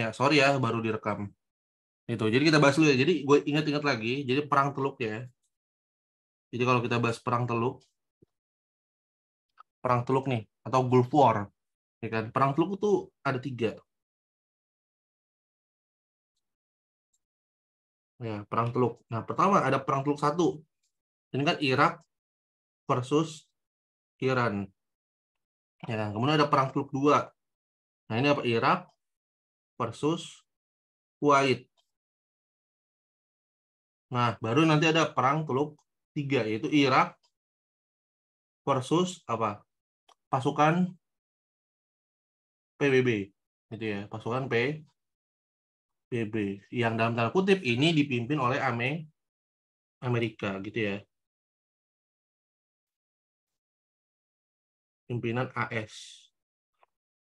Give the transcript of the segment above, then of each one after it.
Ya, sorry ya baru direkam. Itu. Jadi kita bahas dulu ya. Jadi gue ingat-ingat lagi, jadi perang Teluk ya. Jadi kalau kita bahas perang Teluk perang Teluk nih atau Gulf War. Ya kan? Perang Teluk itu ada tiga. Ya, perang Teluk. Nah, pertama ada perang Teluk satu. Ini kan Irak versus Iran. Ya, kan? kemudian ada perang Teluk dua. Nah, ini apa Irak versus Kuwait. Nah, baru nanti ada perang Teluk Tiga, yaitu Irak versus apa? Pasukan PBB, gitu ya, pasukan PBB yang dalam tanda kutip ini dipimpin oleh Ame Amerika, gitu ya. Pimpinan AS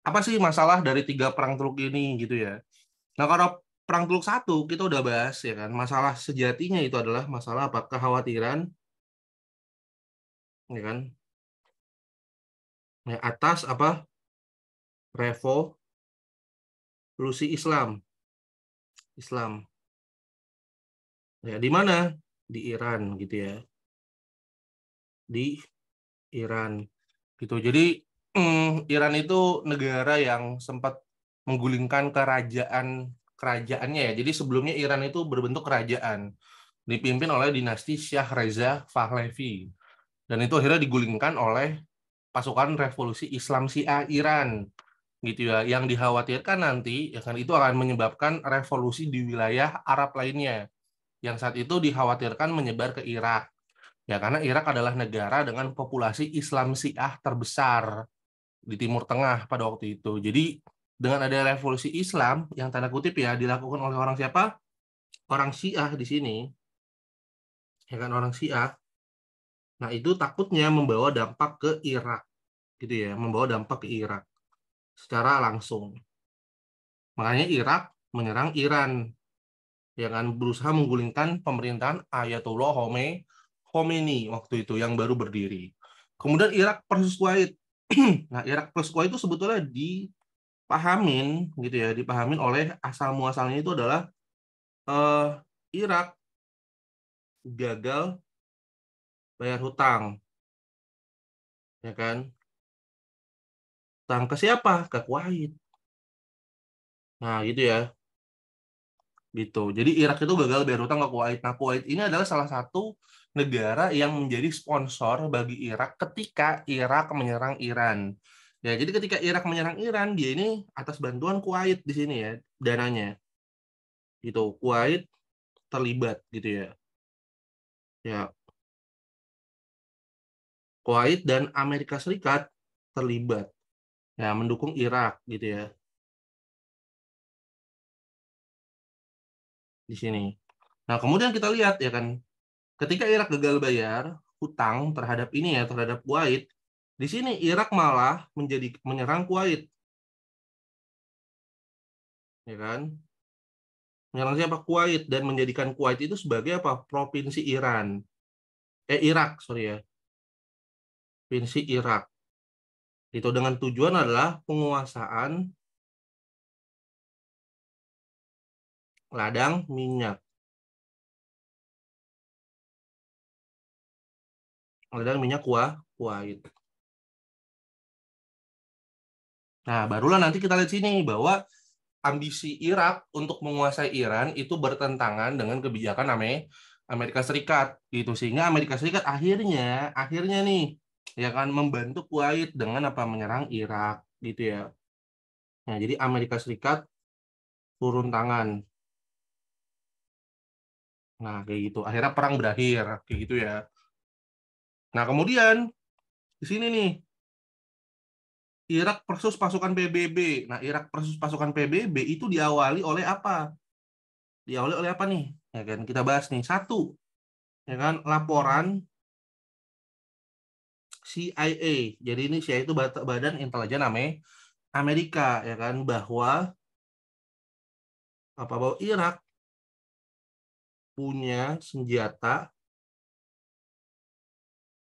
apa sih masalah dari tiga perang Teluk ini gitu ya. Nah kalau perang Teluk satu kita udah bahas ya kan masalah sejatinya itu adalah masalah apa kekhawatiran ya kan nah, atas apa revolusi Islam Islam ya di mana di Iran gitu ya di Iran gitu jadi Hmm, Iran itu negara yang sempat menggulingkan kerajaan kerajaannya ya. Jadi sebelumnya Iran itu berbentuk kerajaan dipimpin oleh dinasti Syah Reza Pahlavi. Dan itu akhirnya digulingkan oleh pasukan revolusi Islam Syiah Iran gitu ya. Yang dikhawatirkan nanti ya kan itu akan menyebabkan revolusi di wilayah Arab lainnya yang saat itu dikhawatirkan menyebar ke Irak. Ya karena Irak adalah negara dengan populasi Islam Syiah terbesar di Timur Tengah pada waktu itu. Jadi dengan ada revolusi Islam yang tanda kutip ya dilakukan oleh orang siapa? Orang Syiah di sini. Ya kan orang Syiah. Nah, itu takutnya membawa dampak ke Irak gitu ya, membawa dampak ke Irak secara langsung. Makanya Irak menyerang Iran yang kan berusaha menggulingkan pemerintahan Ayatollah Khomeini waktu itu yang baru berdiri. Kemudian Irak versus Kuwait nah Irak plus Kuwait itu sebetulnya dipahamin gitu ya dipahamin oleh asal muasalnya itu adalah uh, Irak gagal bayar hutang ya kan hutang ke siapa ke Kuwait nah gitu ya gitu jadi Irak itu gagal bayar hutang ke Kuwait nah Kuwait ini adalah salah satu negara yang menjadi sponsor bagi Irak ketika Irak menyerang Iran. Ya, jadi ketika Irak menyerang Iran, dia ini atas bantuan Kuwait di sini ya dananya. Gitu, Kuwait terlibat gitu ya. Ya. Kuwait dan Amerika Serikat terlibat. Ya, mendukung Irak gitu ya. Di sini. Nah, kemudian kita lihat ya kan Ketika Irak gagal bayar hutang terhadap ini ya, terhadap Kuwait, di sini Irak malah menjadi menyerang Kuwait. Ya kan? Menyerang siapa? Kuwait dan menjadikan Kuwait itu sebagai apa? Provinsi Iran. Eh Irak, sorry ya. Provinsi Irak. Itu dengan tujuan adalah penguasaan ladang minyak. dan minyak kuah kuah gitu. Nah, barulah nanti kita lihat sini bahwa ambisi Irak untuk menguasai Iran itu bertentangan dengan kebijakan Amerika Serikat gitu sehingga Amerika Serikat akhirnya akhirnya nih ya kan membantu Kuwait dengan apa menyerang Irak gitu ya. Nah, jadi Amerika Serikat turun tangan. Nah, kayak gitu. Akhirnya perang berakhir kayak gitu ya. Nah, kemudian di sini nih Irak versus pasukan PBB. Nah, Irak versus pasukan PBB itu diawali oleh apa? Diawali oleh apa nih? Ya kan kita bahas nih. Satu, ya kan laporan CIA. Jadi ini CIA itu Badan Intelijen Amerika, ya kan bahwa apa bahwa Irak punya senjata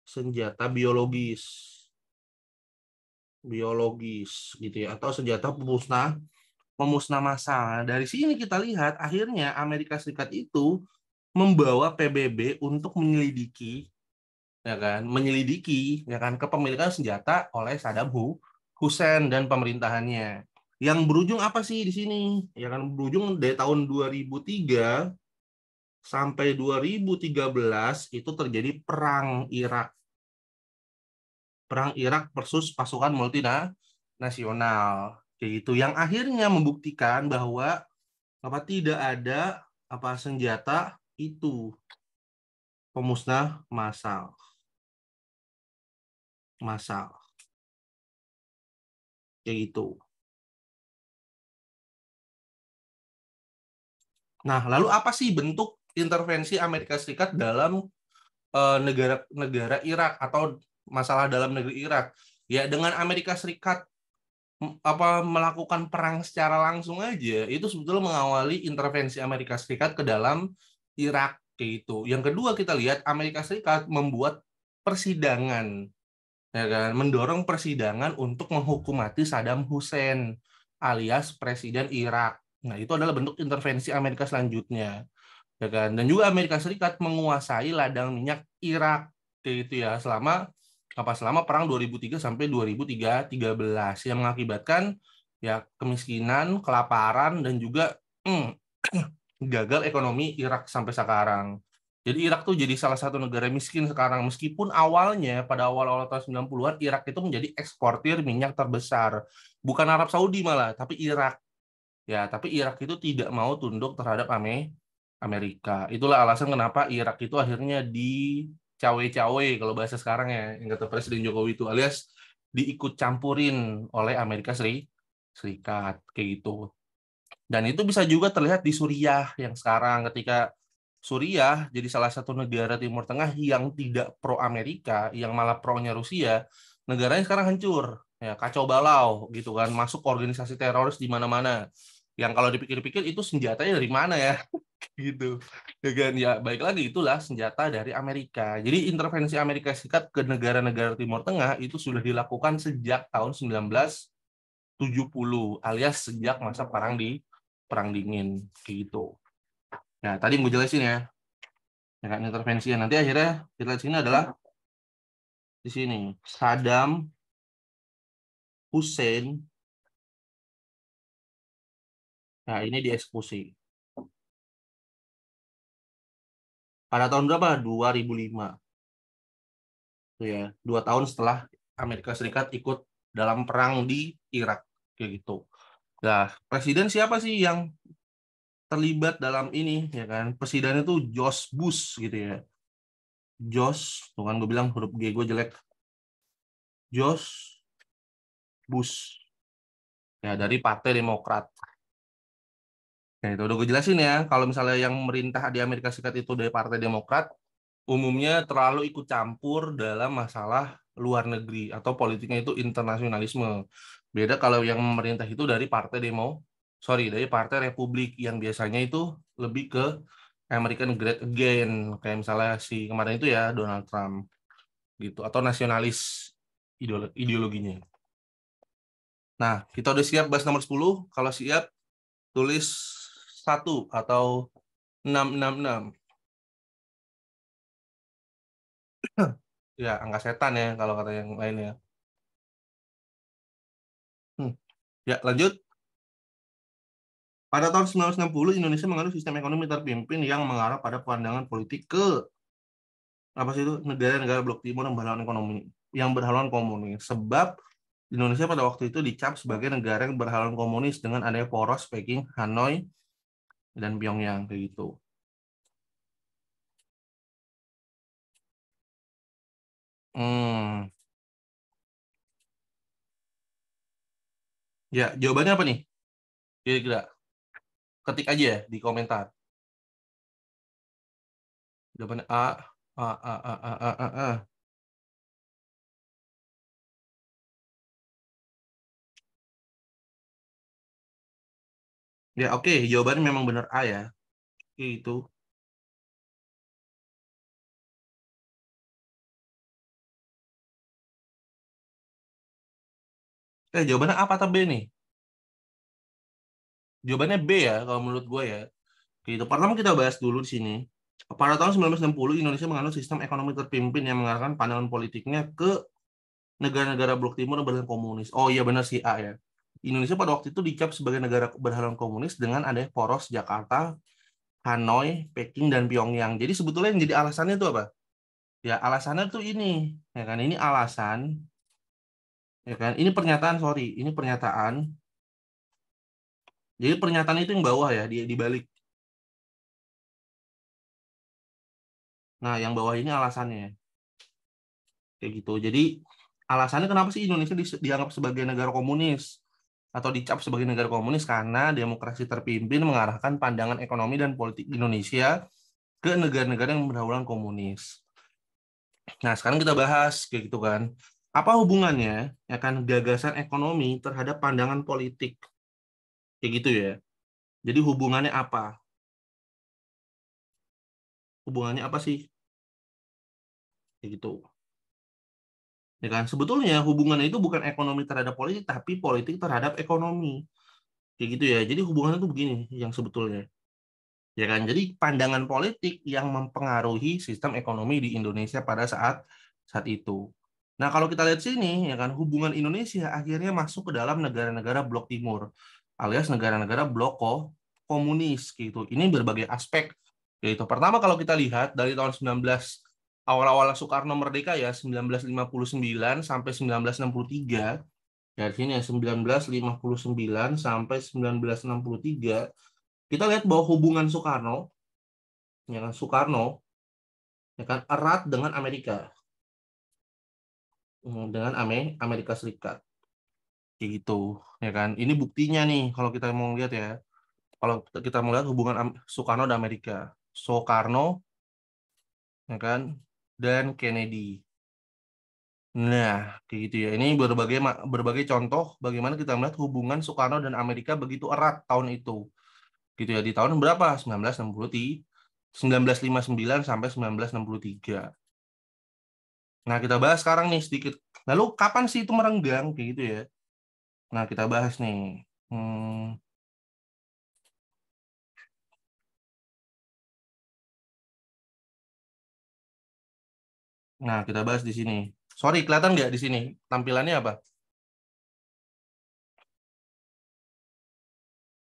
senjata biologis biologis gitu ya atau senjata pemusnah pemusnah massal. Dari sini kita lihat akhirnya Amerika Serikat itu membawa PBB untuk menyelidiki ya kan, menyelidiki ya kan kepemilikan senjata oleh Saddam Hussein dan pemerintahannya. Yang berujung apa sih di sini? Ya kan berujung dari tahun 2003 sampai 2013 itu terjadi perang Irak. Perang Irak versus pasukan multinasional kayak gitu yang akhirnya membuktikan bahwa apa tidak ada apa senjata itu pemusnah massal. Massal. Kayak gitu. Nah, lalu apa sih bentuk intervensi Amerika Serikat dalam negara-negara eh, uh, Irak atau masalah dalam negeri Irak. Ya dengan Amerika Serikat apa melakukan perang secara langsung aja itu sebetulnya mengawali intervensi Amerika Serikat ke dalam Irak kayak itu. Yang kedua kita lihat Amerika Serikat membuat persidangan ya kan mendorong persidangan untuk menghukum mati Saddam Hussein alias presiden Irak. Nah, itu adalah bentuk intervensi Amerika selanjutnya ya kan dan juga Amerika Serikat menguasai ladang minyak Irak itu ya selama apa selama perang 2003 sampai 2013 yang mengakibatkan ya kemiskinan, kelaparan dan juga hmm, gagal ekonomi Irak sampai sekarang. Jadi Irak tuh jadi salah satu negara miskin sekarang meskipun awalnya pada awal-awal tahun 90-an Irak itu menjadi eksportir minyak terbesar. Bukan Arab Saudi malah, tapi Irak. Ya, tapi Irak itu tidak mau tunduk terhadap Ame Amerika. Itulah alasan kenapa Irak itu akhirnya dicawe-cawe kalau bahasa sekarang ya yang kata Presiden Jokowi itu alias diikut campurin oleh Amerika Seri, Serikat kayak gitu. Dan itu bisa juga terlihat di Suriah yang sekarang ketika Suriah jadi salah satu negara Timur Tengah yang tidak pro Amerika, yang malah pro-nya Rusia, negaranya sekarang hancur, ya kacau balau gitu kan, masuk organisasi teroris di mana-mana yang kalau dipikir-pikir itu senjatanya dari mana ya gitu ya kan ya baik lagi itulah senjata dari Amerika jadi intervensi Amerika Serikat ke negara-negara Timur Tengah itu sudah dilakukan sejak tahun 1970 alias sejak masa perang di perang dingin gitu nah tadi gue jelasin ya dengan ya intervensi nanti akhirnya kita sini adalah di sini Saddam Hussein Nah, ini dieksekusi. Pada tahun berapa? 2005. Itu ya, dua tahun setelah Amerika Serikat ikut dalam perang di Irak, kayak gitu. Nah, presiden siapa sih yang terlibat dalam ini, ya kan? Presiden itu Josh Bush, gitu ya. Josh, tuh kan gue bilang huruf G gue jelek. Josh Bush, ya dari Partai Demokrat Ya, itu udah gue jelasin ya. Kalau misalnya yang merintah di Amerika Serikat itu dari Partai Demokrat, umumnya terlalu ikut campur dalam masalah luar negeri atau politiknya itu internasionalisme. Beda kalau yang merintah itu dari Partai Demo, sorry dari Partai Republik yang biasanya itu lebih ke American Great Again, kayak misalnya si kemarin itu ya Donald Trump gitu atau nasionalis ideologinya. Nah, kita udah siap bahas nomor 10. Kalau siap, tulis atau 666. ya, angka setan ya kalau kata yang lainnya. Hmm. Ya, lanjut. Pada tahun 1960, Indonesia mengandung sistem ekonomi terpimpin yang mengarah pada pandangan politik ke apa sih itu negara-negara blok timur yang berhaluan ekonomi yang berhaluan komunis. Sebab Indonesia pada waktu itu dicap sebagai negara yang berhaluan komunis dengan adanya poros Peking, Hanoi, dan Pyongyang kayak gitu. Hmm. Ya, jawabannya apa nih? Kira-kira. Ketik aja ya di komentar. Jawaban A, A, A, A, A, A, A, A. Ya oke, okay. jawabannya memang benar A ya. Oke, itu. Eh, jawabannya A atau B nih? Jawabannya B ya, kalau menurut gue ya. Gitu. Pertama kita bahas dulu di sini. Pada tahun 1960, Indonesia menganut sistem ekonomi terpimpin yang mengarahkan pandangan politiknya ke negara-negara blok timur dan komunis. Oh iya benar sih A ya. Indonesia pada waktu itu dicap sebagai negara berhaluan komunis dengan adanya poros Jakarta, Hanoi, Peking, dan Pyongyang. Jadi sebetulnya yang jadi alasannya itu apa? Ya alasannya tuh ini, ya kan? Ini alasan, ya kan? Ini pernyataan, sorry, ini pernyataan. Jadi pernyataan itu yang bawah ya, di, di balik. Nah, yang bawah ini alasannya. Kayak gitu. Jadi alasannya kenapa sih Indonesia dianggap sebagai negara komunis? atau dicap sebagai negara komunis karena demokrasi terpimpin mengarahkan pandangan ekonomi dan politik Indonesia ke negara-negara yang berdaulat komunis. Nah, sekarang kita bahas kayak gitu kan. Apa hubungannya ya kan gagasan ekonomi terhadap pandangan politik? Kayak gitu ya. Jadi hubungannya apa? Hubungannya apa sih? Kayak gitu ya kan sebetulnya hubungan itu bukan ekonomi terhadap politik tapi politik terhadap ekonomi kayak gitu ya jadi hubungannya itu begini yang sebetulnya ya kan jadi pandangan politik yang mempengaruhi sistem ekonomi di Indonesia pada saat saat itu nah kalau kita lihat sini ya kan hubungan Indonesia akhirnya masuk ke dalam negara-negara blok timur alias negara-negara blok komunis gitu ini berbagai aspek yaitu pertama kalau kita lihat dari tahun 19 awal-awal Soekarno merdeka ya 1959 sampai 1963 dari sini ya 1959 sampai 1963 kita lihat bahwa hubungan Soekarno ya kan Soekarno ya kan erat dengan Amerika hmm, dengan Amerika Serikat kayak gitu ya kan ini buktinya nih kalau kita mau lihat ya kalau kita melihat hubungan Soekarno dan Amerika Soekarno ya kan dan Kennedy. Nah, kayak gitu ya. Ini berbagai berbagai contoh bagaimana kita melihat hubungan Soekarno dan Amerika begitu erat tahun itu. Gitu ya, di tahun berapa? 1960 1959 sampai 1963. Nah, kita bahas sekarang nih sedikit. Lalu kapan sih itu merenggang kayak gitu ya? Nah, kita bahas nih. Hmm, Nah, kita bahas di sini. Sorry, kelihatan nggak di sini? Tampilannya apa?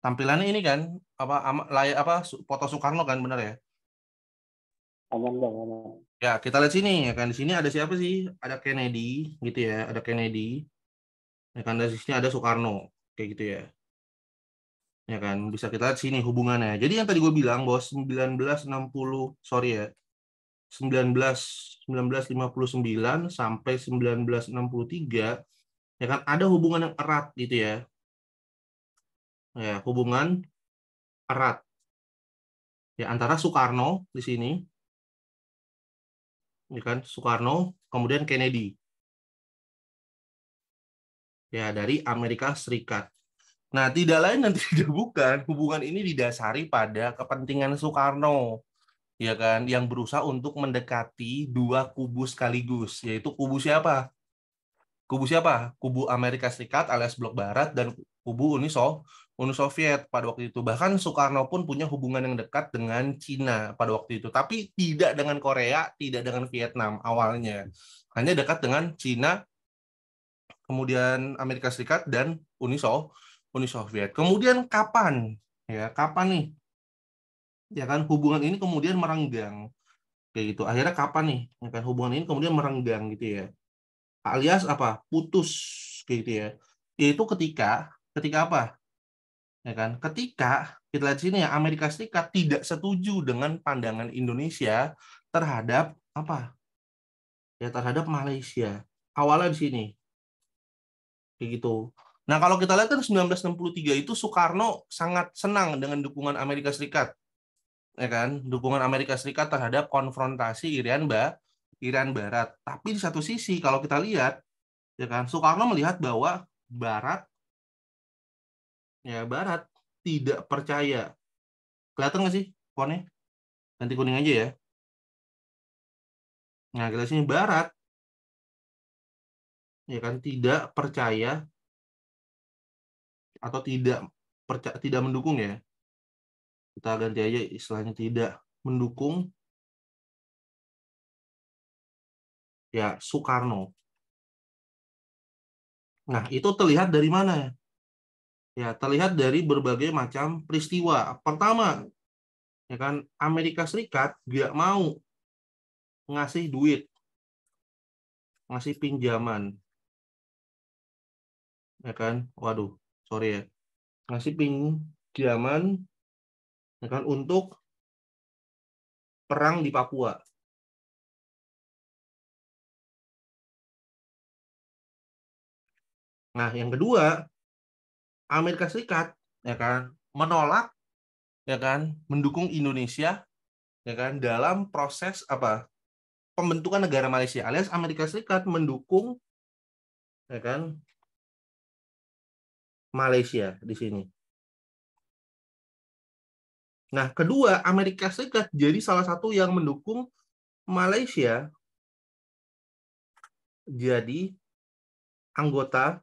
Tampilannya ini kan apa layak apa foto Soekarno kan benar ya? Aman bang, aman. Ya, kita lihat sini ya kan. Di sini ada siapa sih? Ada Kennedy gitu ya, ada Kennedy. Ya kan di sini ada Soekarno kayak gitu ya. Ya kan, bisa kita lihat sini hubungannya. Jadi yang tadi gue bilang bahwa 1960 sorry ya, 19 1959 sampai 1963 ya kan ada hubungan yang erat gitu ya. Ya, hubungan erat. Ya antara Soekarno di sini ya kan Soekarno kemudian Kennedy ya dari Amerika Serikat nah tidak lain dan tidak bukan hubungan ini didasari pada kepentingan Soekarno ya kan, yang berusaha untuk mendekati dua kubu sekaligus, yaitu kubu siapa? Kubu siapa? Kubu Amerika Serikat alias Blok Barat dan kubu Uni so Uni Soviet pada waktu itu. Bahkan Soekarno pun punya hubungan yang dekat dengan Cina pada waktu itu, tapi tidak dengan Korea, tidak dengan Vietnam awalnya. Hanya dekat dengan Cina, kemudian Amerika Serikat dan Uni so Uni Soviet. Kemudian kapan? Ya, kapan nih ya kan hubungan ini kemudian merenggang kayak gitu akhirnya kapan nih ya kan hubungan ini kemudian merenggang gitu ya alias apa putus kayak gitu ya yaitu ketika ketika apa ya kan ketika kita lihat sini ya Amerika Serikat tidak setuju dengan pandangan Indonesia terhadap apa ya terhadap Malaysia awalnya di sini kayak gitu Nah, kalau kita lihat kan 1963 itu Soekarno sangat senang dengan dukungan Amerika Serikat ya kan dukungan Amerika Serikat terhadap konfrontasi Irian ba Iran Barat. Tapi di satu sisi kalau kita lihat ya kan Soekarno melihat bahwa Barat ya Barat tidak percaya. Kelihatan nggak sih fontnya? Ganti kuning aja ya. Nah, kita sini Barat ya kan tidak percaya atau tidak percaya tidak mendukung ya kita ganti aja istilahnya tidak mendukung ya Soekarno. Nah, itu terlihat dari mana ya? Ya, terlihat dari berbagai macam peristiwa. Pertama, ya kan Amerika Serikat gak mau ngasih duit, ngasih pinjaman. Ya kan? Waduh, sorry ya. Ngasih pinjaman ya kan untuk perang di Papua. Nah, yang kedua, Amerika Serikat ya kan menolak ya kan mendukung Indonesia ya kan dalam proses apa pembentukan negara Malaysia alias Amerika Serikat mendukung ya kan Malaysia di sini Nah, kedua, Amerika Serikat jadi salah satu yang mendukung Malaysia jadi anggota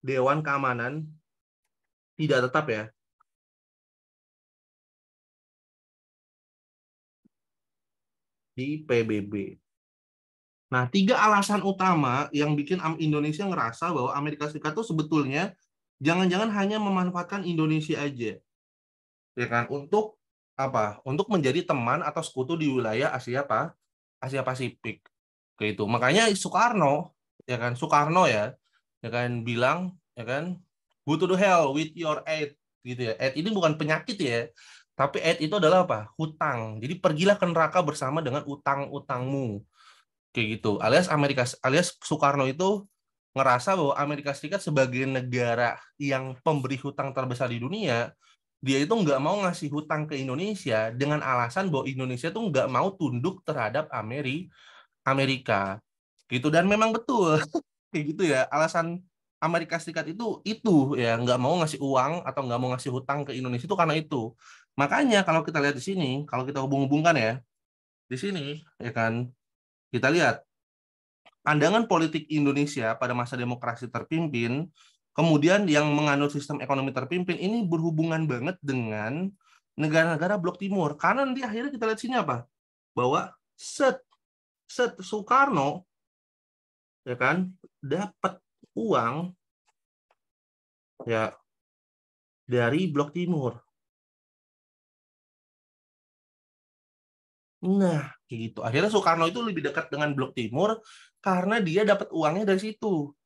Dewan Keamanan tidak tetap ya. di PBB. Nah, tiga alasan utama yang bikin Indonesia ngerasa bahwa Amerika Serikat itu sebetulnya jangan-jangan hanya memanfaatkan Indonesia aja ya kan untuk apa untuk menjadi teman atau sekutu di wilayah Asia apa Asia Pasifik kayak itu makanya Soekarno ya kan Soekarno ya ya kan bilang ya kan go to the hell with your aid gitu ya aid ini bukan penyakit ya tapi aid itu adalah apa hutang jadi pergilah ke neraka bersama dengan utang-utangmu kayak gitu alias Amerika alias Soekarno itu ngerasa bahwa Amerika Serikat sebagai negara yang pemberi hutang terbesar di dunia dia itu nggak mau ngasih hutang ke Indonesia dengan alasan bahwa Indonesia itu nggak mau tunduk terhadap Ameri Amerika gitu dan memang betul kayak gitu ya alasan Amerika Serikat itu itu ya nggak mau ngasih uang atau nggak mau ngasih hutang ke Indonesia itu karena itu makanya kalau kita lihat di sini kalau kita hubung-hubungkan ya di sini ya kan kita lihat pandangan politik Indonesia pada masa demokrasi terpimpin Kemudian yang menganut sistem ekonomi terpimpin ini berhubungan banget dengan negara-negara blok timur. Karena nanti akhirnya kita lihat sini apa? Bahwa set set Soekarno ya kan dapat uang ya dari blok timur. Nah, gitu. Akhirnya Soekarno itu lebih dekat dengan blok timur karena dia dapat uangnya dari situ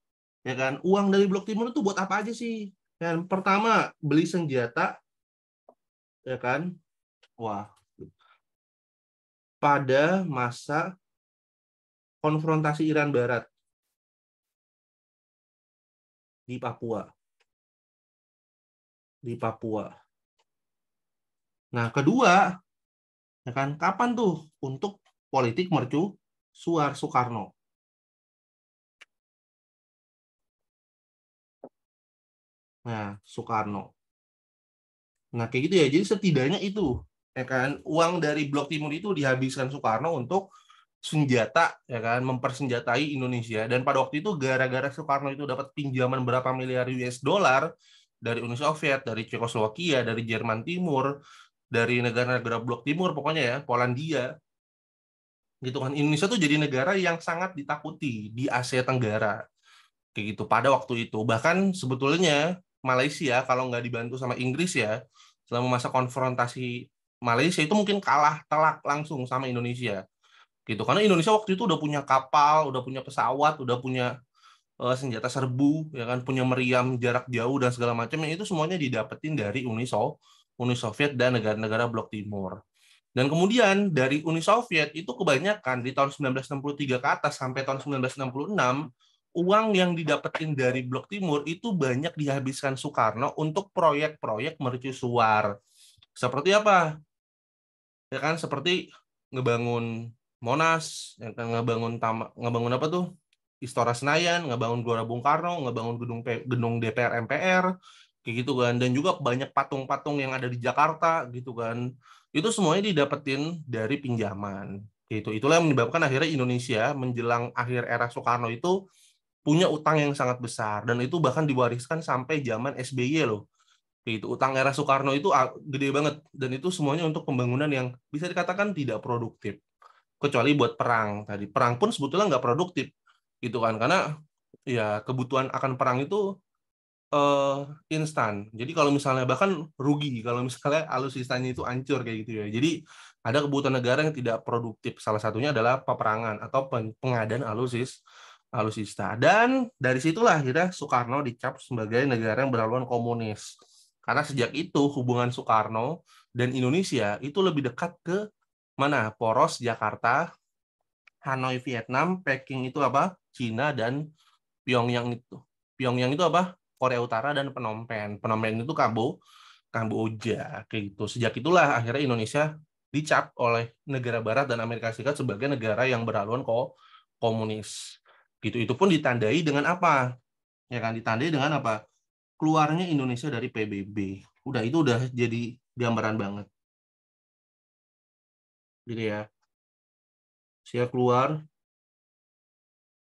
ya kan uang dari blok timur itu buat apa aja sih ya kan? pertama beli senjata ya kan wah gitu. pada masa konfrontasi Iran Barat di Papua di Papua nah kedua ya kan kapan tuh untuk politik mercu Suar Soekarno Nah, Soekarno. Nah, kayak gitu ya. Jadi setidaknya itu, ya kan, uang dari Blok Timur itu dihabiskan Soekarno untuk senjata, ya kan, mempersenjatai Indonesia. Dan pada waktu itu gara-gara Soekarno itu dapat pinjaman berapa miliar US dollar dari Uni Soviet, dari Cekoslowakia, dari Jerman Timur, dari negara-negara Blok Timur pokoknya ya, Polandia. Gitu kan. Indonesia tuh jadi negara yang sangat ditakuti di Asia Tenggara. Kayak gitu pada waktu itu. Bahkan sebetulnya Malaysia kalau nggak dibantu sama Inggris ya selama masa konfrontasi Malaysia itu mungkin kalah telak langsung sama Indonesia gitu karena Indonesia waktu itu udah punya kapal udah punya pesawat udah punya uh, senjata serbu ya kan punya meriam jarak jauh dan segala macamnya itu semuanya didapetin dari Uni Soviet Uni Soviet dan negara-negara blok timur dan kemudian dari Uni Soviet itu kebanyakan di tahun 1963 ke atas sampai tahun 1966 uang yang didapetin dari Blok Timur itu banyak dihabiskan Soekarno untuk proyek-proyek mercusuar. Seperti apa? Ya kan seperti ngebangun Monas, ya kan ngebangun tama, ngebangun apa tuh? Istora Senayan, ngebangun Gelora Bung Karno, ngebangun gedung gedung DPR MPR, kayak gitu kan. Dan juga banyak patung-patung yang ada di Jakarta gitu kan. Itu semuanya didapetin dari pinjaman. Itu itulah yang menyebabkan akhirnya Indonesia menjelang akhir era Soekarno itu punya utang yang sangat besar dan itu bahkan diwariskan sampai zaman SBY loh. Itu utang era Soekarno itu ah, gede banget dan itu semuanya untuk pembangunan yang bisa dikatakan tidak produktif. Kecuali buat perang tadi. Perang pun sebetulnya nggak produktif gitu kan karena ya kebutuhan akan perang itu uh, instan. Jadi kalau misalnya bahkan rugi kalau misalnya alutsistanya itu hancur kayak gitu ya. Jadi ada kebutuhan negara yang tidak produktif. Salah satunya adalah peperangan atau pengadaan alutsista alutsista. Dan dari situlah akhirnya Soekarno dicap sebagai negara yang berhaluan komunis. Karena sejak itu hubungan Soekarno dan Indonesia itu lebih dekat ke mana? Poros Jakarta, Hanoi Vietnam, Peking itu apa? Cina dan Pyongyang itu. Pyongyang itu apa? Korea Utara dan penompen penompen Phnom Penh itu Kambo, Kamboja kayak gitu. Sejak itulah akhirnya Indonesia dicap oleh negara barat dan Amerika Serikat sebagai negara yang berhaluan ko komunis gitu itu pun ditandai dengan apa ya kan ditandai dengan apa keluarnya Indonesia dari PBB udah itu udah jadi gambaran banget gitu ya saya keluar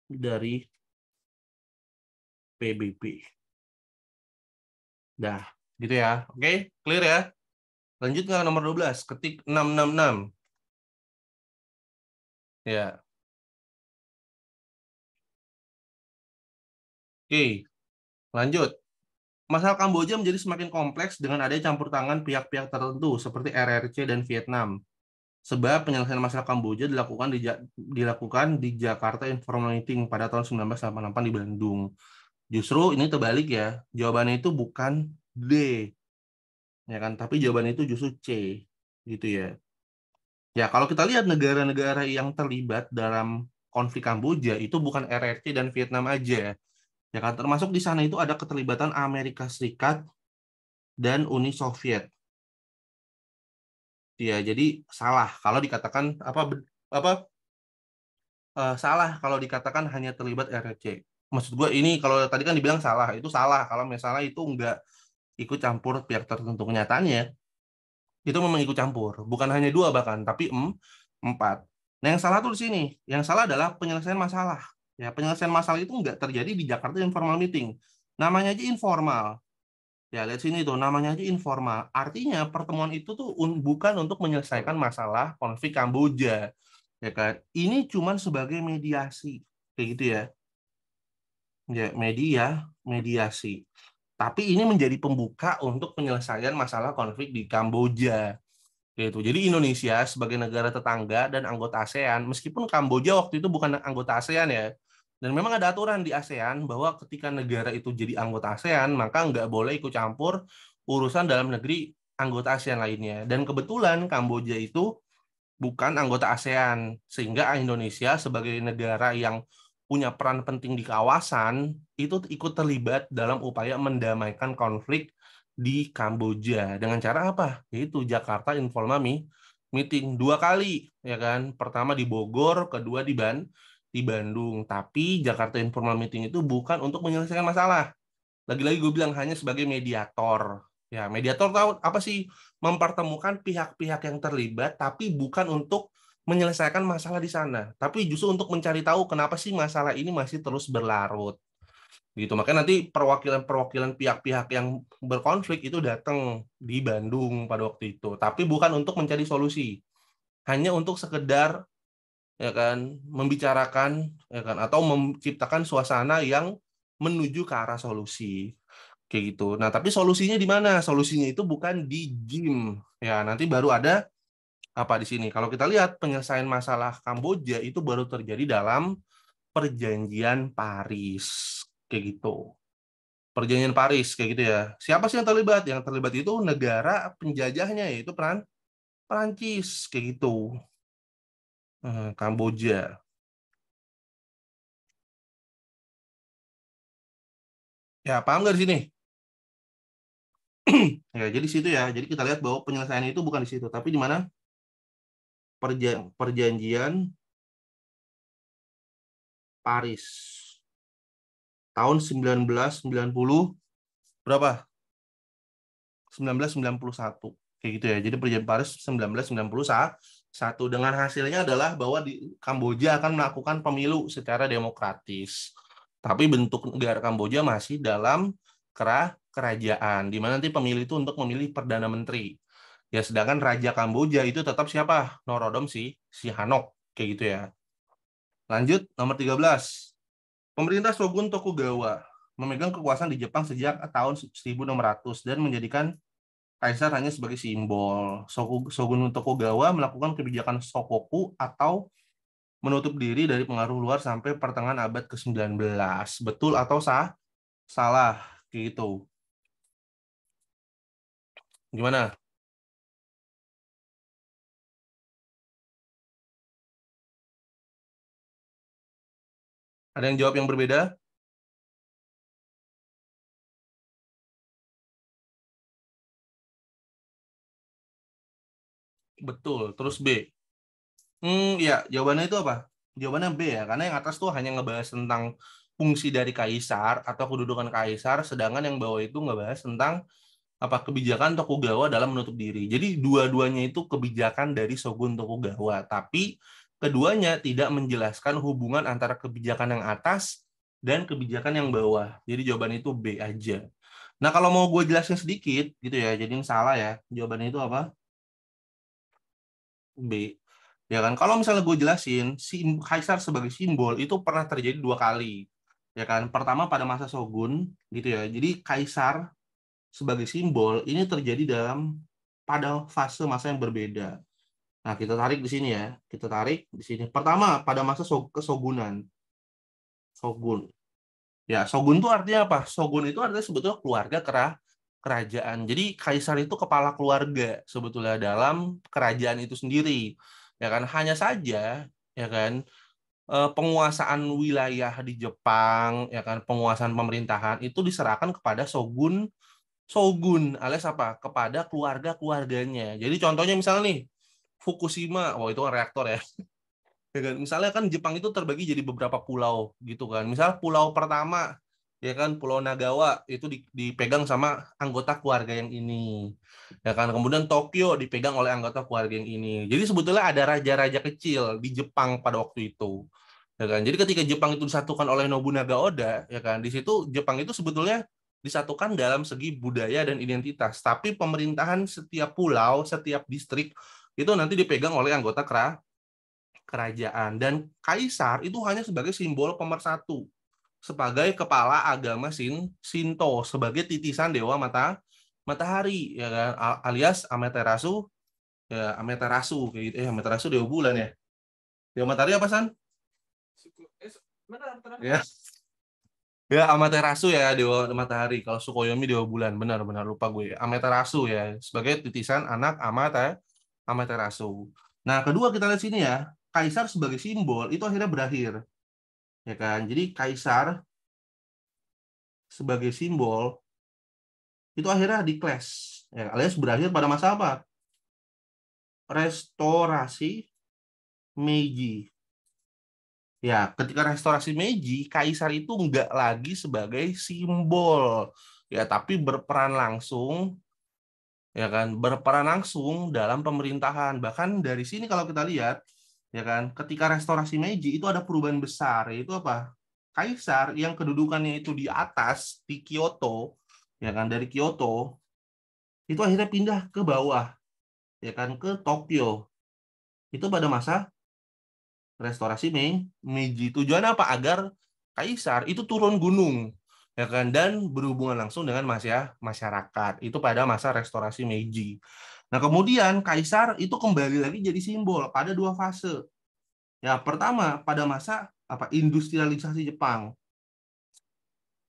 dari PBB dah gitu ya oke okay? clear ya lanjut ke nomor 12 ketik 666 ya Oke, lanjut. Masalah Kamboja menjadi semakin kompleks dengan adanya campur tangan pihak-pihak tertentu seperti RRC dan Vietnam. Sebab penyelesaian masalah Kamboja dilakukan di, dilakukan di Jakarta Informal Meeting pada tahun 1988 di Bandung. Justru ini terbalik ya. Jawabannya itu bukan D. Ya kan, tapi jawaban itu justru C gitu ya. Ya, kalau kita lihat negara-negara yang terlibat dalam konflik Kamboja itu bukan RRC dan Vietnam aja Ya kan termasuk di sana itu ada keterlibatan Amerika Serikat dan Uni Soviet. Ya, jadi salah kalau dikatakan apa apa uh, salah kalau dikatakan hanya terlibat RRC. Maksud gue ini kalau tadi kan dibilang salah, itu salah kalau misalnya itu enggak ikut campur pihak tertentu kenyataannya itu memang ikut campur bukan hanya dua bahkan tapi empat nah yang salah tuh di sini yang salah adalah penyelesaian masalah Ya, penyelesaian masalah itu nggak terjadi di Jakarta informal meeting. Namanya aja informal. Ya, lihat sini tuh, namanya aja informal. Artinya pertemuan itu tuh bukan untuk menyelesaikan masalah konflik Kamboja. Ya kan? Ini cuman sebagai mediasi. Kayak gitu ya. Ya, media, mediasi. Tapi ini menjadi pembuka untuk penyelesaian masalah konflik di Kamboja. Gitu. Jadi Indonesia sebagai negara tetangga dan anggota ASEAN, meskipun Kamboja waktu itu bukan anggota ASEAN ya, dan memang ada aturan di ASEAN bahwa ketika negara itu jadi anggota ASEAN, maka nggak boleh ikut campur urusan dalam negeri anggota ASEAN lainnya. Dan kebetulan Kamboja itu bukan anggota ASEAN, sehingga Indonesia sebagai negara yang punya peran penting di kawasan itu ikut terlibat dalam upaya mendamaikan konflik di Kamboja dengan cara apa? Yaitu Jakarta Informami Meeting dua kali ya kan. Pertama di Bogor, kedua di Ban di Bandung. Tapi Jakarta Informal Meeting itu bukan untuk menyelesaikan masalah. Lagi-lagi gue bilang hanya sebagai mediator. Ya, mediator tahu apa sih? Mempertemukan pihak-pihak yang terlibat tapi bukan untuk menyelesaikan masalah di sana, tapi justru untuk mencari tahu kenapa sih masalah ini masih terus berlarut. Gitu. Makanya nanti perwakilan-perwakilan pihak-pihak yang berkonflik itu datang di Bandung pada waktu itu, tapi bukan untuk mencari solusi. Hanya untuk sekedar ya kan membicarakan ya kan atau menciptakan suasana yang menuju ke arah solusi kayak gitu. Nah, tapi solusinya di mana? Solusinya itu bukan di gym. Ya, nanti baru ada apa di sini. Kalau kita lihat penyelesaian masalah Kamboja itu baru terjadi dalam perjanjian Paris kayak gitu. Perjanjian Paris kayak gitu ya. Siapa sih yang terlibat? Yang terlibat itu negara penjajahnya yaitu Peran Perancis kayak gitu hmm, Kamboja. Ya, paham nggak di sini? ya, jadi situ ya. Jadi kita lihat bahwa penyelesaian itu bukan di situ, tapi di mana? perjanjian Paris tahun 1990 berapa? 1991 kayak gitu ya jadi perjanjian Paris 1990 saat satu dengan hasilnya adalah bahwa di Kamboja akan melakukan pemilu secara demokratis tapi bentuk negara Kamboja masih dalam kera kerajaan di mana nanti pemilih itu untuk memilih perdana menteri ya sedangkan raja Kamboja itu tetap siapa Norodom si si Hanok kayak gitu ya lanjut nomor 13 pemerintah Shogun Tokugawa memegang kekuasaan di Jepang sejak tahun 1600 dan menjadikan kaisar hanya sebagai simbol. Shogun Tokugawa melakukan kebijakan sokoku atau menutup diri dari pengaruh luar sampai pertengahan abad ke-19. Betul atau sah? Salah gitu. Gimana? Ada yang jawab yang berbeda? Betul. Terus B. Hmm, ya, jawabannya itu apa? Jawabannya B ya, karena yang atas tuh hanya ngebahas tentang fungsi dari kaisar atau kedudukan kaisar, sedangkan yang bawah itu ngebahas tentang apa kebijakan Tokugawa dalam menutup diri. Jadi dua-duanya itu kebijakan dari Shogun Tokugawa, tapi keduanya tidak menjelaskan hubungan antara kebijakan yang atas dan kebijakan yang bawah. Jadi jawaban itu B aja. Nah kalau mau gue jelasin sedikit gitu ya, jadi yang salah ya. Jawabannya itu apa? B ya kan kalau misalnya gue jelasin si kaisar sebagai simbol itu pernah terjadi dua kali ya kan pertama pada masa shogun gitu ya jadi kaisar sebagai simbol ini terjadi dalam pada fase masa yang berbeda nah kita tarik di sini ya kita tarik di sini pertama pada masa kesogunan shogun ya shogun itu artinya apa shogun itu artinya sebetulnya keluarga kerah kerajaan. Jadi kaisar itu kepala keluarga sebetulnya dalam kerajaan itu sendiri. Ya kan hanya saja ya kan eh, penguasaan wilayah di Jepang ya kan penguasaan pemerintahan itu diserahkan kepada shogun shogun alias apa kepada keluarga keluarganya jadi contohnya misalnya nih Fukushima wah itu kan reaktor ya ya kan misalnya kan Jepang itu terbagi jadi beberapa pulau gitu kan misalnya pulau pertama ya kan Pulau Nagawa itu dipegang sama anggota keluarga yang ini ya kan kemudian Tokyo dipegang oleh anggota keluarga yang ini jadi sebetulnya ada raja-raja kecil di Jepang pada waktu itu ya kan jadi ketika Jepang itu disatukan oleh Nobunaga Oda ya kan di situ Jepang itu sebetulnya disatukan dalam segi budaya dan identitas tapi pemerintahan setiap pulau setiap distrik itu nanti dipegang oleh anggota kera kerajaan dan kaisar itu hanya sebagai simbol pemersatu sebagai kepala agama Sin, Sinto sebagai titisan dewa mata matahari ya kan alias Amaterasu ya Amaterasu kayak gitu eh Amaterasu dewa bulan ya dewa matahari apa san eh, ya ya Amaterasu ya dewa matahari kalau Sukoyomi dewa bulan benar benar lupa gue Amaterasu ya sebagai titisan anak Amata Amaterasu nah kedua kita lihat sini ya Kaisar sebagai simbol itu akhirnya berakhir ya kan? Jadi kaisar sebagai simbol itu akhirnya di clash, ya, kan? alias berakhir pada masa apa? Restorasi Meiji. Ya, ketika restorasi Meiji, kaisar itu nggak lagi sebagai simbol, ya, tapi berperan langsung, ya kan, berperan langsung dalam pemerintahan. Bahkan dari sini kalau kita lihat, ya kan? Ketika restorasi Meiji itu ada perubahan besar, yaitu apa? Kaisar yang kedudukannya itu di atas di Kyoto, ya kan? Dari Kyoto itu akhirnya pindah ke bawah, ya kan? Ke Tokyo. Itu pada masa restorasi Meiji. Tujuan apa? Agar kaisar itu turun gunung, ya kan? Dan berhubungan langsung dengan masyarakat. Itu pada masa restorasi Meiji. Nah, kemudian kaisar itu kembali lagi jadi simbol pada dua fase. Ya, pertama pada masa apa industrialisasi Jepang.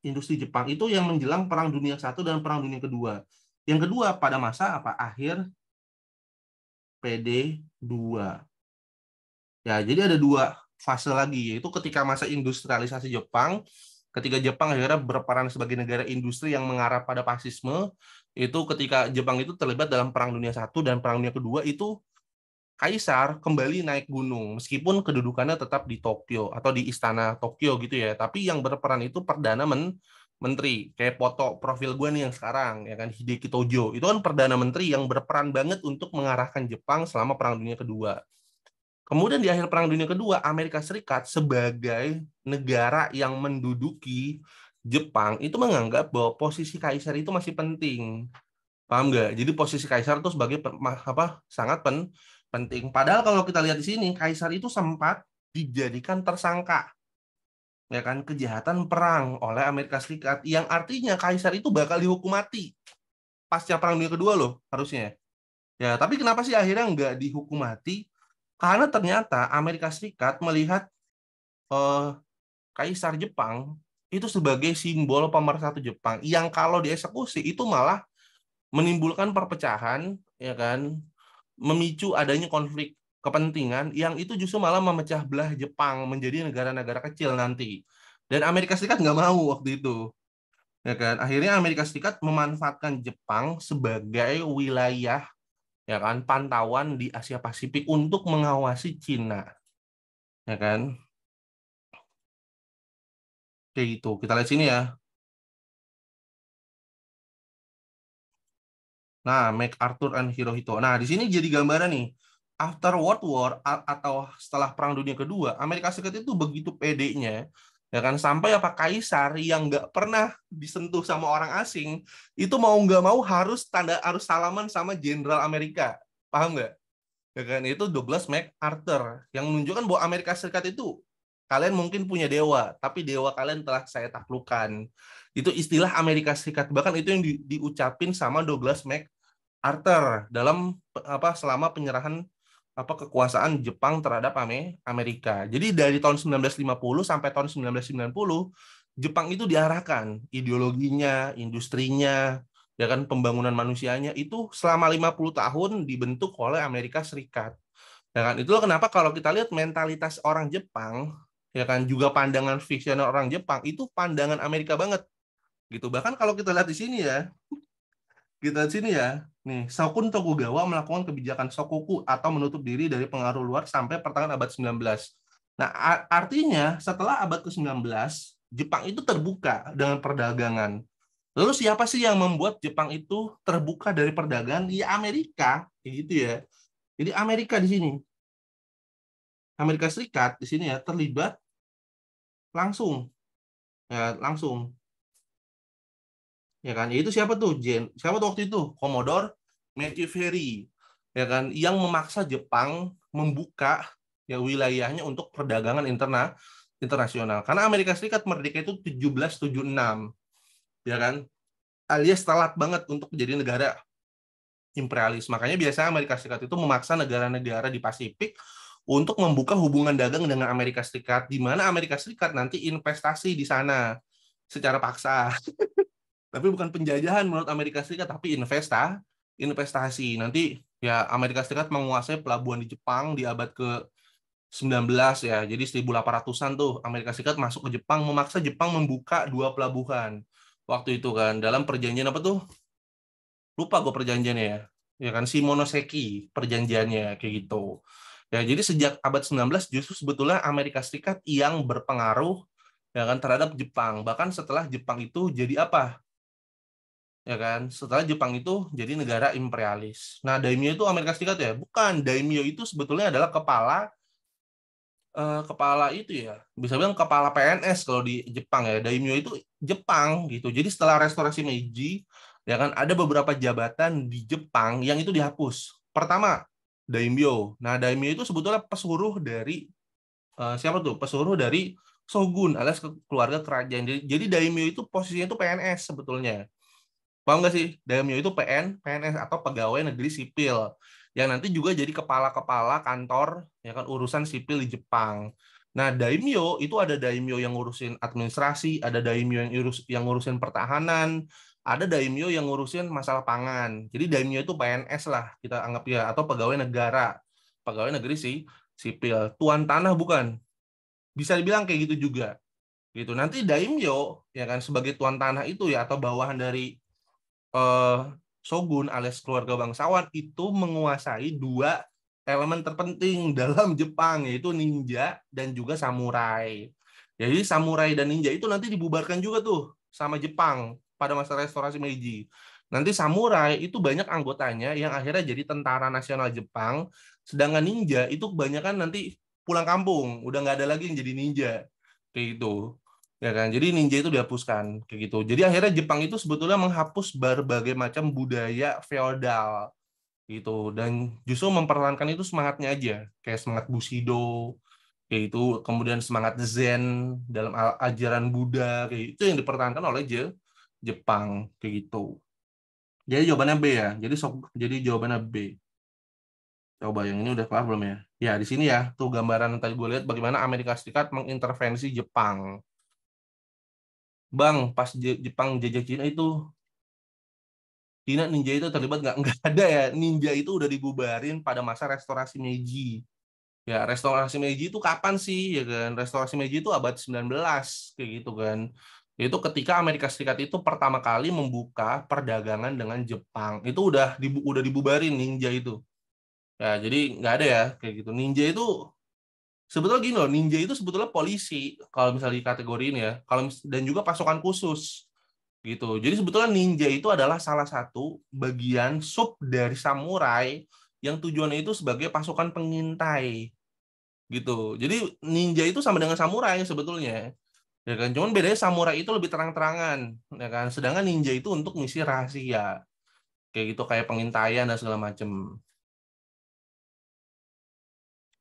Industri Jepang itu yang menjelang Perang Dunia I dan Perang Dunia Kedua. Yang kedua pada masa apa akhir PD2. Ya, jadi ada dua fase lagi yaitu ketika masa industrialisasi Jepang ketika Jepang akhirnya berperan sebagai negara industri yang mengarah pada fasisme itu ketika Jepang itu terlibat dalam Perang Dunia Satu dan Perang Dunia Kedua itu Kaisar kembali naik gunung meskipun kedudukannya tetap di Tokyo atau di istana Tokyo gitu ya tapi yang berperan itu perdana men menteri kayak foto profil gue nih yang sekarang ya kan Hideki Tojo itu kan perdana menteri yang berperan banget untuk mengarahkan Jepang selama Perang Dunia Kedua Kemudian di akhir Perang Dunia Kedua, Amerika Serikat sebagai negara yang menduduki Jepang itu menganggap bahwa posisi kaisar itu masih penting. Paham nggak? Jadi posisi kaisar itu sebagai apa? sangat pen, penting. Padahal kalau kita lihat di sini, kaisar itu sempat dijadikan tersangka ya kan kejahatan perang oleh Amerika Serikat yang artinya kaisar itu bakal dihukum mati pasca perang dunia kedua loh harusnya ya tapi kenapa sih akhirnya nggak dihukum mati karena ternyata Amerika Serikat melihat eh, Kaisar Jepang itu sebagai simbol pemersatu Jepang yang kalau dieksekusi itu malah menimbulkan perpecahan ya kan memicu adanya konflik kepentingan yang itu justru malah memecah belah Jepang menjadi negara-negara kecil nanti dan Amerika Serikat nggak mau waktu itu ya kan akhirnya Amerika Serikat memanfaatkan Jepang sebagai wilayah ya kan pantauan di Asia Pasifik untuk mengawasi Cina ya kan oke itu kita lihat sini ya Nah, Arthur and Hirohito. Nah, di sini jadi gambaran nih. After World War atau setelah Perang Dunia Kedua, Amerika Serikat itu begitu pedenya ya kan sampai apa kaisar yang nggak pernah disentuh sama orang asing itu mau nggak mau harus tanda harus salaman sama jenderal Amerika paham nggak ya kan itu Douglas MacArthur yang menunjukkan bahwa Amerika Serikat itu kalian mungkin punya dewa tapi dewa kalian telah saya taklukan itu istilah Amerika Serikat bahkan itu yang di, diucapin sama Douglas MacArthur dalam apa selama penyerahan apa kekuasaan Jepang terhadap Amerika. Jadi dari tahun 1950 sampai tahun 1990 Jepang itu diarahkan ideologinya, industrinya, ya kan pembangunan manusianya itu selama 50 tahun dibentuk oleh Amerika Serikat. Ya kan itulah kenapa kalau kita lihat mentalitas orang Jepang ya kan juga pandangan fiksional orang Jepang itu pandangan Amerika banget gitu. Bahkan kalau kita lihat di sini ya kita sini ya. Nih, Shokun Tokugawa melakukan kebijakan shokoku atau menutup diri dari pengaruh luar sampai pertengahan abad 19. Nah, artinya setelah abad ke-19, Jepang itu terbuka dengan perdagangan. Lalu siapa sih yang membuat Jepang itu terbuka dari perdagangan? Ya Amerika, kayak gitu ya. Jadi Amerika di sini. Amerika Serikat di sini ya terlibat langsung. Ya, langsung ya kan? Ya itu siapa tuh? Jen, siapa tuh waktu itu? Komodor Matthew Ferry, ya kan? Yang memaksa Jepang membuka ya wilayahnya untuk perdagangan interna internasional. Karena Amerika Serikat merdeka itu 1776, ya kan? Alias telat banget untuk menjadi negara imperialis. Makanya biasanya Amerika Serikat itu memaksa negara-negara di Pasifik untuk membuka hubungan dagang dengan Amerika Serikat, di mana Amerika Serikat nanti investasi di sana secara paksa. tapi bukan penjajahan menurut Amerika Serikat tapi investa investasi nanti ya Amerika Serikat menguasai pelabuhan di Jepang di abad ke 19 ya jadi 1800-an tuh Amerika Serikat masuk ke Jepang memaksa Jepang membuka dua pelabuhan waktu itu kan dalam perjanjian apa tuh lupa gue perjanjiannya ya ya kan si Seki perjanjiannya kayak gitu ya jadi sejak abad 19 justru sebetulnya Amerika Serikat yang berpengaruh ya kan terhadap Jepang bahkan setelah Jepang itu jadi apa ya kan? Setelah Jepang itu jadi negara imperialis. Nah, daimyo itu Amerika Serikat ya? Bukan, daimyo itu sebetulnya adalah kepala eh, kepala itu ya. Bisa bilang kepala PNS kalau di Jepang ya. Daimyo itu Jepang gitu. Jadi setelah restorasi Meiji, ya kan ada beberapa jabatan di Jepang yang itu dihapus. Pertama, daimyo. Nah, daimyo itu sebetulnya pesuruh dari eh, siapa tuh? Pesuruh dari shogun alias keluarga kerajaan. Jadi daimyo itu posisinya itu PNS sebetulnya Paham nggak sih? DMU itu PN, PNS atau pegawai negeri sipil yang nanti juga jadi kepala-kepala kantor ya kan urusan sipil di Jepang. Nah, daimyo itu ada daimyo yang ngurusin administrasi, ada daimyo yang urus yang ngurusin pertahanan, ada daimyo yang ngurusin masalah pangan. Jadi daimyo itu PNS lah kita anggap ya atau pegawai negara, pegawai negeri sih sipil, tuan tanah bukan. Bisa dibilang kayak gitu juga. Gitu. Nanti daimyo ya kan sebagai tuan tanah itu ya atau bawahan dari uh, shogun alias keluarga bangsawan itu menguasai dua elemen terpenting dalam Jepang yaitu ninja dan juga samurai. Jadi samurai dan ninja itu nanti dibubarkan juga tuh sama Jepang pada masa restorasi Meiji. Nanti samurai itu banyak anggotanya yang akhirnya jadi tentara nasional Jepang, sedangkan ninja itu kebanyakan nanti pulang kampung, udah nggak ada lagi yang jadi ninja. Kayak gitu ya kan jadi ninja itu dihapuskan kayak gitu jadi akhirnya Jepang itu sebetulnya menghapus berbagai macam budaya feodal gitu dan justru mempertahankan itu semangatnya aja kayak semangat bushido kayak itu kemudian semangat zen dalam ajaran Buddha kayak gitu. itu yang dipertahankan oleh Je Jepang kayak gitu jadi jawabannya B ya jadi so jadi jawabannya B coba yang ini udah kelar belum ya ya di sini ya tuh gambaran yang tadi gue lihat bagaimana Amerika Serikat mengintervensi Jepang Bang, pas Jepang jajah Cina itu Cina ninja itu terlibat nggak? Nggak ada ya. Ninja itu udah dibubarin pada masa restorasi Meiji. Ya, restorasi Meiji itu kapan sih? Ya kan, restorasi Meiji itu abad 19 kayak gitu kan. Itu ketika Amerika Serikat itu pertama kali membuka perdagangan dengan Jepang. Itu udah dibu udah dibubarin ninja itu. Ya, jadi nggak ada ya kayak gitu. Ninja itu sebetulnya gini loh ninja itu sebetulnya polisi kalau misalnya di kategori ini ya kalau dan juga pasukan khusus gitu jadi sebetulnya ninja itu adalah salah satu bagian sub dari samurai yang tujuannya itu sebagai pasukan pengintai gitu jadi ninja itu sama dengan samurai sebetulnya ya kan cuman bedanya samurai itu lebih terang-terangan ya kan sedangkan ninja itu untuk misi rahasia kayak gitu kayak pengintaian dan segala macam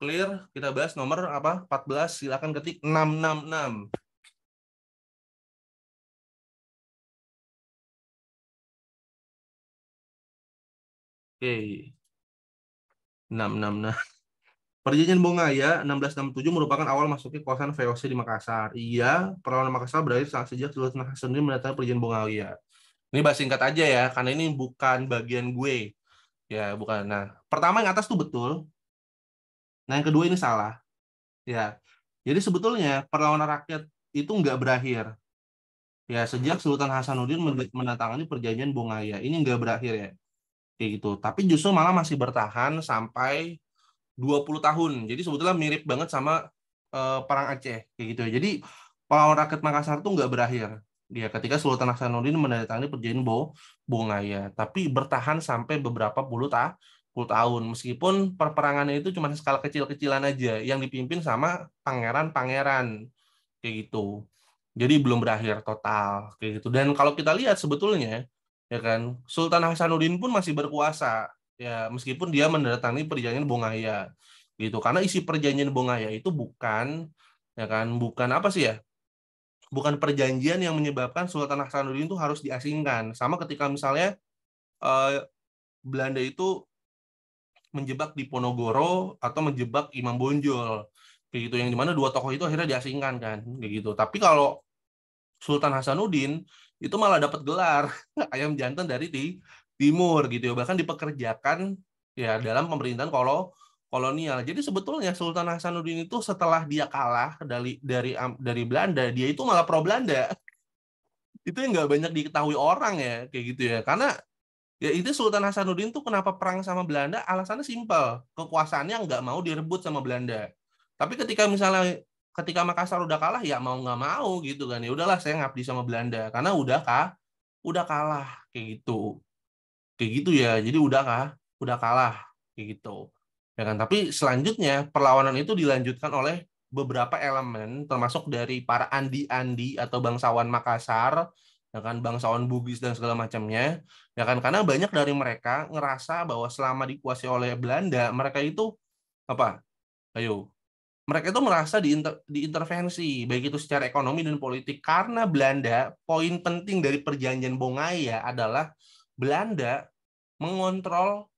clear kita bahas nomor apa 14 silakan ketik 666 Oke. Okay. 666. Perjanjian Bongaya 1667 merupakan awal masuknya kawasan VOC di Makassar. Iya, perlawanan Makassar berakhir saat sejak Sultan Hasanuddin sendiri mendatangi Perjanjian Bongaya. Ini bahas singkat aja ya, karena ini bukan bagian gue. Ya, bukan. Nah, pertama yang atas tuh betul. Nah, yang kedua ini salah. Ya. Jadi sebetulnya perlawanan rakyat itu nggak berakhir. Ya, sejak Sultan Hasanuddin menandatangani perjanjian Bungaya, ini nggak berakhir ya. Kayak gitu. Tapi justru malah masih bertahan sampai 20 tahun. Jadi sebetulnya mirip banget sama uh, perang Aceh kayak gitu. Ya. Jadi perlawanan rakyat Makassar tuh nggak berakhir ya, ketika Sultan Hasanuddin menandatangani perjanjian Bo Bungaya. tapi bertahan sampai beberapa puluh tahun. 10 tahun meskipun perperangannya itu cuma skala kecil-kecilan aja yang dipimpin sama pangeran-pangeran kayak gitu. Jadi belum berakhir total kayak gitu. Dan kalau kita lihat sebetulnya ya kan Sultan Hasanuddin pun masih berkuasa ya meskipun dia mendatangi perjanjian Bongaya gitu. Karena isi perjanjian Bongaya itu bukan ya kan bukan apa sih ya? Bukan perjanjian yang menyebabkan Sultan Hasanuddin itu harus diasingkan. Sama ketika misalnya eh, Belanda itu menjebak di Ponogoro atau menjebak Imam Bonjol kayak gitu yang dimana dua tokoh itu akhirnya diasingkan kan kayak gitu tapi kalau Sultan Hasanuddin itu malah dapat gelar ayam jantan dari di timur gitu ya bahkan dipekerjakan ya dalam pemerintahan kalau kolonial jadi sebetulnya Sultan Hasanuddin itu setelah dia kalah dari dari dari Belanda dia itu malah pro Belanda itu yang nggak banyak diketahui orang ya kayak gitu ya karena Ya itu Sultan Hasanuddin tuh kenapa perang sama Belanda alasannya simpel, kekuasaannya nggak mau direbut sama Belanda. Tapi ketika misalnya ketika Makassar udah kalah ya mau nggak mau gitu kan ya udahlah saya ngabdi sama Belanda karena udah kah udah kalah kayak gitu kayak gitu ya jadi udah kah udah kalah kayak gitu ya kan tapi selanjutnya perlawanan itu dilanjutkan oleh beberapa elemen termasuk dari para andi-andi atau bangsawan Makassar ya kan bangsawan Bugis dan segala macamnya ya kan karena banyak dari mereka ngerasa bahwa selama dikuasai oleh Belanda mereka itu apa ayo mereka itu merasa diinter, diintervensi baik itu secara ekonomi dan politik karena Belanda poin penting dari perjanjian Bongaya adalah Belanda mengontrol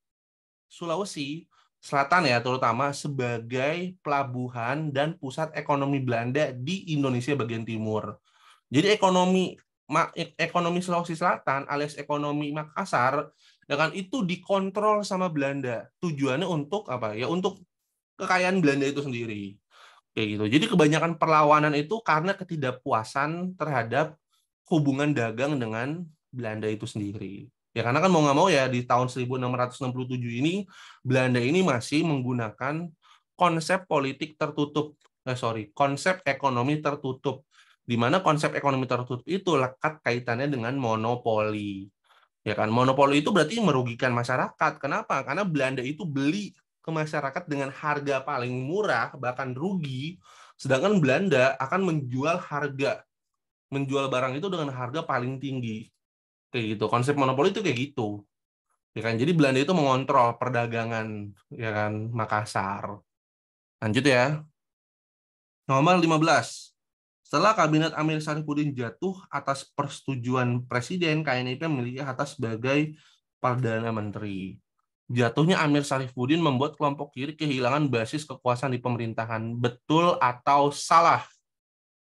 Sulawesi Selatan ya terutama sebagai pelabuhan dan pusat ekonomi Belanda di Indonesia bagian timur. Jadi ekonomi E-, ekonomi Sulawesi Selatan alias ekonomi Makassar dengan itu dikontrol sama Belanda. Tujuannya untuk apa? Ya untuk kekayaan Belanda itu sendiri. Kayak gitu. Jadi kebanyakan perlawanan itu karena ketidakpuasan terhadap hubungan dagang dengan Belanda itu sendiri. Ya karena kan mau nggak mau ya di tahun 1667 ini Belanda ini masih menggunakan konsep politik tertutup eh, sorry konsep ekonomi tertutup di mana konsep ekonomi tertutup itu lekat kaitannya dengan monopoli. Ya kan, monopoli itu berarti merugikan masyarakat. Kenapa? Karena Belanda itu beli ke masyarakat dengan harga paling murah bahkan rugi, sedangkan Belanda akan menjual harga menjual barang itu dengan harga paling tinggi. Kayak gitu. Konsep monopoli itu kayak gitu. Ya kan, jadi Belanda itu mengontrol perdagangan ya kan Makassar. Lanjut ya. Nomor 15 setelah Kabinet Amir Saripudin jatuh atas persetujuan Presiden, KNIP memiliki atas sebagai Perdana Menteri. Jatuhnya Amir Sarifudin membuat kelompok kiri kehilangan basis kekuasaan di pemerintahan. Betul atau salah?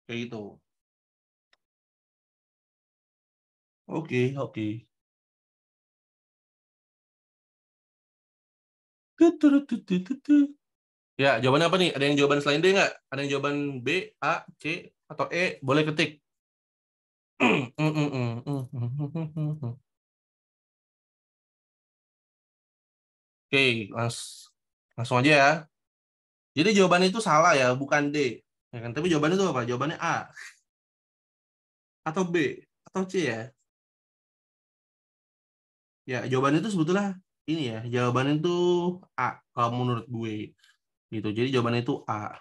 Kayak itu. Oke, okay, oke. Okay. Ya, jawabannya apa nih? Ada yang jawaban selain D nggak? Ada yang jawaban B, A, C? atau E boleh ketik. Oke, langs langsung aja ya. Jadi jawaban itu salah ya, bukan D. Ya kan? Tapi jawabannya itu apa? Jawabannya A. Atau B. Atau C ya. Ya, jawabannya itu sebetulnya ini ya. Jawabannya itu A, kalau menurut gue. gitu. Jadi jawabannya itu A.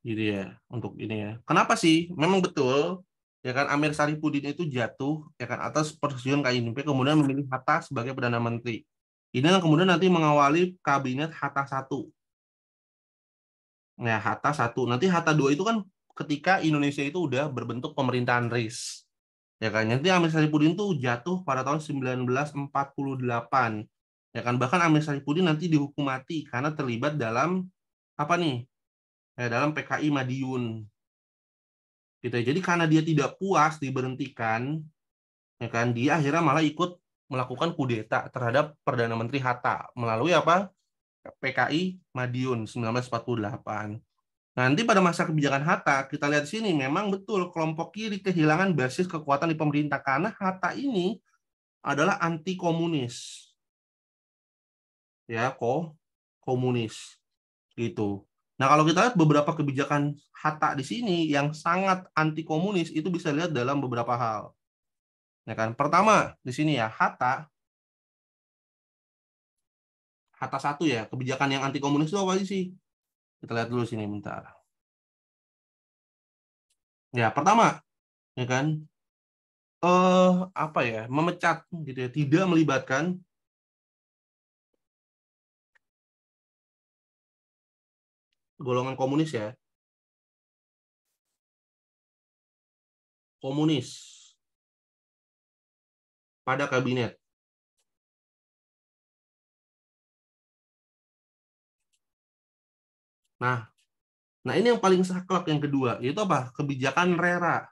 Jadi gitu ya untuk ini ya. Kenapa sih? Memang betul ya kan Amir Saripudin itu jatuh ya kan atas persetujuan KINP kemudian memilih Hatta sebagai perdana menteri. Ini yang kemudian nanti mengawali kabinet Hatta satu. Nah, Hatta satu Nanti Hatta dua itu kan ketika Indonesia itu udah berbentuk pemerintahan RIS. Ya kan, nanti Amir Saripudin itu jatuh pada tahun 1948. Ya kan, bahkan Amir Saripudin nanti dihukum mati karena terlibat dalam apa nih? Eh, dalam PKI Madiun. Gitu ya. Jadi karena dia tidak puas diberhentikan, ya kan, dia akhirnya malah ikut melakukan kudeta terhadap Perdana Menteri Hatta melalui apa? PKI Madiun 1948. Nanti pada masa kebijakan Hatta, kita lihat sini memang betul kelompok kiri kehilangan basis kekuatan di pemerintah karena Hatta ini adalah anti komunis. Ya, kok komunis gitu. Nah, kalau kita lihat beberapa kebijakan Hatta di sini yang sangat anti komunis itu bisa lihat dalam beberapa hal. Ya kan? Pertama, di sini ya Hatta Hatta satu ya, kebijakan yang anti komunis itu apa sih? Kita lihat dulu sini bentar. Ya, pertama, ya kan? Eh, apa ya? Memecat gitu ya, tidak melibatkan golongan komunis ya. Komunis pada kabinet. Nah, nah ini yang paling saklek yang kedua, yaitu apa? Kebijakan RERA.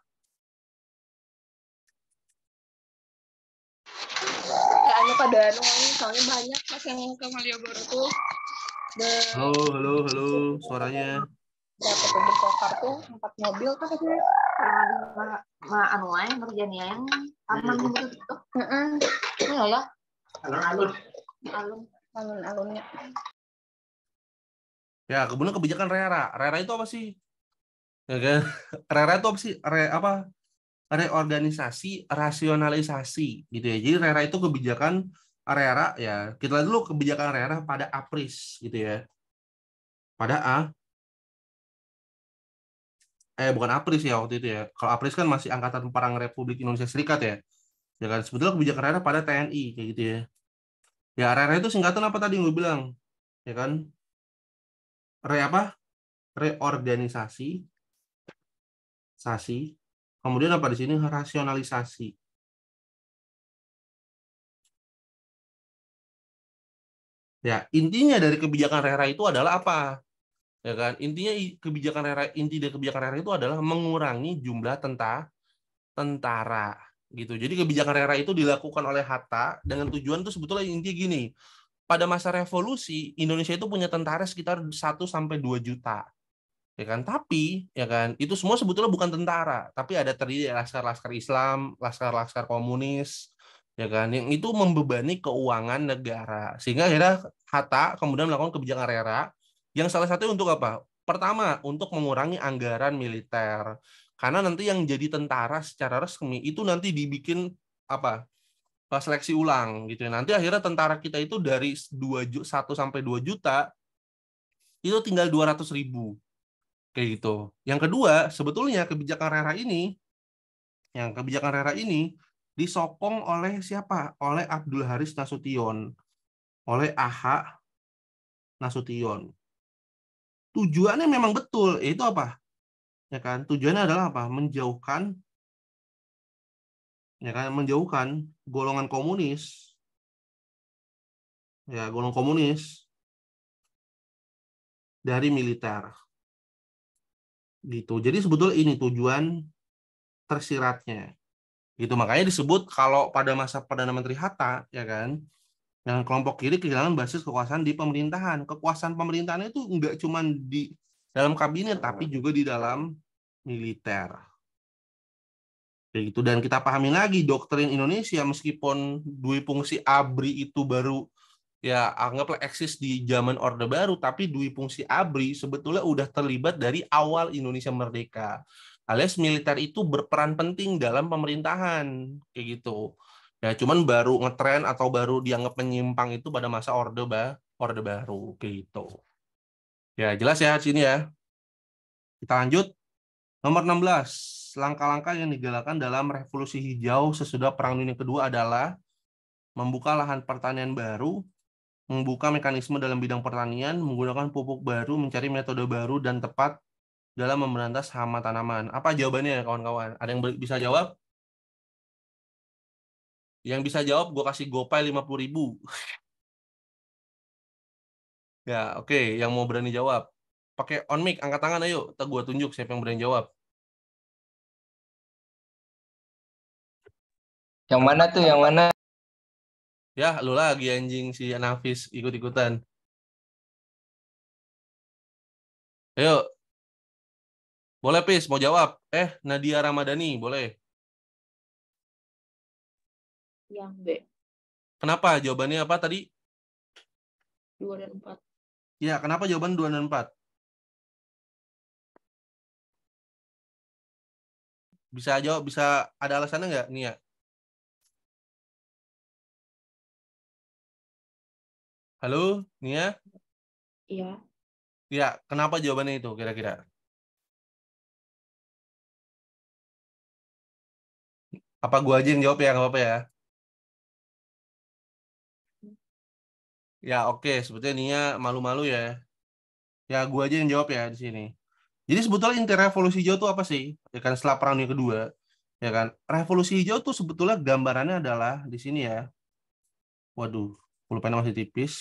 Ya, anu pada anu soalnya banyak pas yang ke Malioboro tuh Halo, halo, halo, suaranya. Dapat bongkar tuh empat mobil tuh aja. Nah, ma anu aja kerjaan yang aman gitu gitu. Heeh. Ya Allah. Alun-alun. Alun, alun-alunnya. Ya, kemudian kebijakan Rera. Rera itu apa sih? Ya kan? Rera itu apa sih? Re, apa? Reorganisasi, rasionalisasi gitu ya. Jadi Rera itu kebijakan Arera ya kita lihat dulu kebijakan Arera pada Apris gitu ya pada A eh bukan Apris ya waktu itu ya kalau Apris kan masih angkatan perang Republik Indonesia Serikat ya ya kan sebetulnya kebijakan Arera pada TNI kayak gitu ya ya Arera itu singkatan apa tadi gue bilang ya kan re apa reorganisasi sasi kemudian apa di sini rasionalisasi Ya, intinya dari kebijakan RERA itu adalah apa? Ya kan? Intinya kebijakan RERA inti dari kebijakan RERA itu adalah mengurangi jumlah tentara tentara gitu. Jadi kebijakan RERA itu dilakukan oleh Hatta dengan tujuan itu sebetulnya intinya gini. Pada masa revolusi Indonesia itu punya tentara sekitar 1 sampai 2 juta. Ya kan? Tapi ya kan, itu semua sebetulnya bukan tentara, tapi ada terdiri laskar-laskar Islam, laskar-laskar komunis, ya kan yang itu membebani keuangan negara sehingga akhirnya Hatta kemudian melakukan kebijakan rera yang salah satu untuk apa pertama untuk mengurangi anggaran militer karena nanti yang jadi tentara secara resmi itu nanti dibikin apa seleksi ulang gitu ya nanti akhirnya tentara kita itu dari 2 1 sampai 2 juta itu tinggal 200 ribu kayak gitu yang kedua sebetulnya kebijakan rera ini yang kebijakan rera ini disokong oleh siapa? Oleh Abdul Haris Nasution, oleh AH Nasution. Tujuannya memang betul, Itu apa? Ya kan? Tujuannya adalah apa? Menjauhkan ya kan menjauhkan golongan komunis ya golongan komunis dari militer gitu jadi sebetulnya ini tujuan tersiratnya gitu makanya disebut kalau pada masa perdana menteri Hatta ya kan yang kelompok kiri kehilangan basis kekuasaan di pemerintahan kekuasaan pemerintahan itu enggak cuma di dalam kabinet tapi juga di dalam militer Begitu dan kita pahami lagi doktrin Indonesia meskipun dui fungsi abri itu baru ya anggaplah eksis di zaman Orde Baru, tapi Dwi Fungsi Abri sebetulnya udah terlibat dari awal Indonesia Merdeka alias militer itu berperan penting dalam pemerintahan kayak gitu ya cuman baru ngetren atau baru dianggap menyimpang itu pada masa orde ba orde baru kayak gitu ya jelas ya sini ya kita lanjut nomor 16 langkah-langkah yang digalakan dalam revolusi hijau sesudah perang dunia kedua adalah membuka lahan pertanian baru membuka mekanisme dalam bidang pertanian menggunakan pupuk baru mencari metode baru dan tepat dalam memberantas hama tanaman? Apa jawabannya kawan-kawan? Ada yang bisa jawab? Yang bisa jawab gue kasih gopay 50 ribu. ya oke, okay. yang mau berani jawab. Pakai on mic, angkat tangan ayo. Gue tunjuk siapa yang berani jawab. Yang mana tuh? Yang mana? Ya, lu lagi anjing si Anafis ikut-ikutan. Ayo, boleh, Pis, mau jawab? Eh, Nadia Ramadhani, boleh. Yang B. Kenapa? Jawabannya apa tadi? 2 dan 4. Iya kenapa jawaban 2 dan 4? Bisa jawab, bisa ada alasannya nggak, Nia? Halo, Nia? Iya. Iya, kenapa jawabannya itu kira-kira? Apa gua aja yang jawab ya, nggak apa-apa ya? Ya oke, sebetulnya Nia malu-malu ya. Ya gua aja yang jawab ya di sini. Jadi sebetulnya inti revolusi hijau itu apa sih? Ya kan setelah perang dunia kedua, ya kan? Revolusi hijau itu sebetulnya gambarannya adalah di sini ya. Waduh, pulpen masih tipis.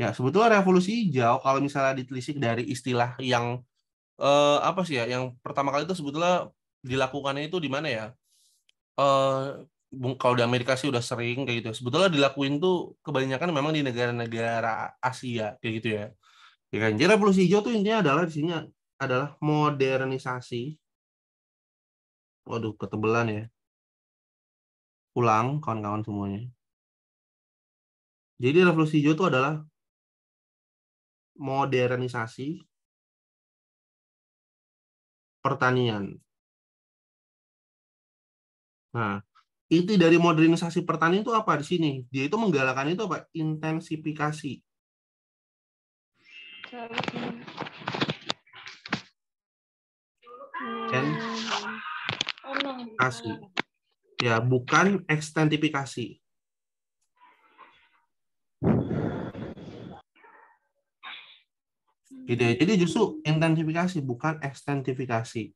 Ya, sebetulnya revolusi hijau kalau misalnya ditelisik dari istilah yang uh, apa sih ya yang pertama kali itu sebetulnya dilakukannya itu di mana ya? Uh, kalau di Amerika sih udah sering kayak gitu. Sebetulnya dilakuin tuh kebanyakan memang di negara-negara Asia kayak gitu ya. Ya kan. Jadi revolusi hijau tuh intinya adalah di sini adalah modernisasi. Waduh, ketebelan ya. Ulang kawan-kawan semuanya. Jadi revolusi hijau itu adalah modernisasi pertanian. Nah, inti dari modernisasi pertanian itu apa di sini? Dia itu menggalakkan itu apa? Intensifikasi. Dan hmm. kasih. Ya, bukan ekstensifikasi. gitu ya. Jadi justru intensifikasi bukan ekstensifikasi.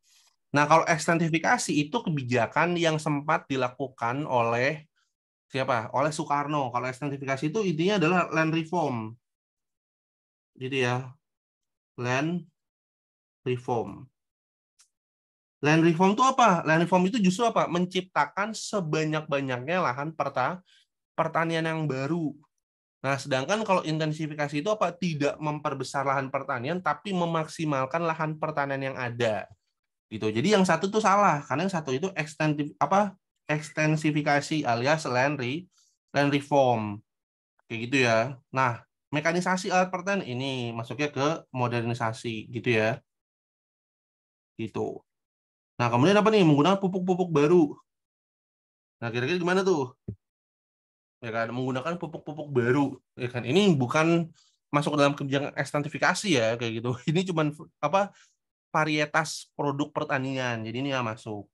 Nah, kalau ekstensifikasi itu kebijakan yang sempat dilakukan oleh siapa? Oleh Soekarno. Kalau ekstensifikasi itu intinya adalah land reform. Gitu ya. Land reform. Land reform itu apa? Land reform itu justru apa? Menciptakan sebanyak-banyaknya lahan perta pertanian yang baru Nah, sedangkan kalau intensifikasi itu apa? Tidak memperbesar lahan pertanian, tapi memaksimalkan lahan pertanian yang ada. Gitu. Jadi yang satu itu salah, karena yang satu itu ekstensif apa? ekstensifikasi alias land re, land reform. Kayak gitu ya. Nah, mekanisasi alat pertanian ini masuknya ke modernisasi gitu ya. Gitu. Nah, kemudian apa nih? Menggunakan pupuk-pupuk baru. Nah, kira-kira gimana tuh? ya kan menggunakan pupuk-pupuk baru ya kan ini bukan masuk dalam kebijakan ekstantifikasi ya kayak gitu ini cuman apa varietas produk pertanian jadi ini yang masuk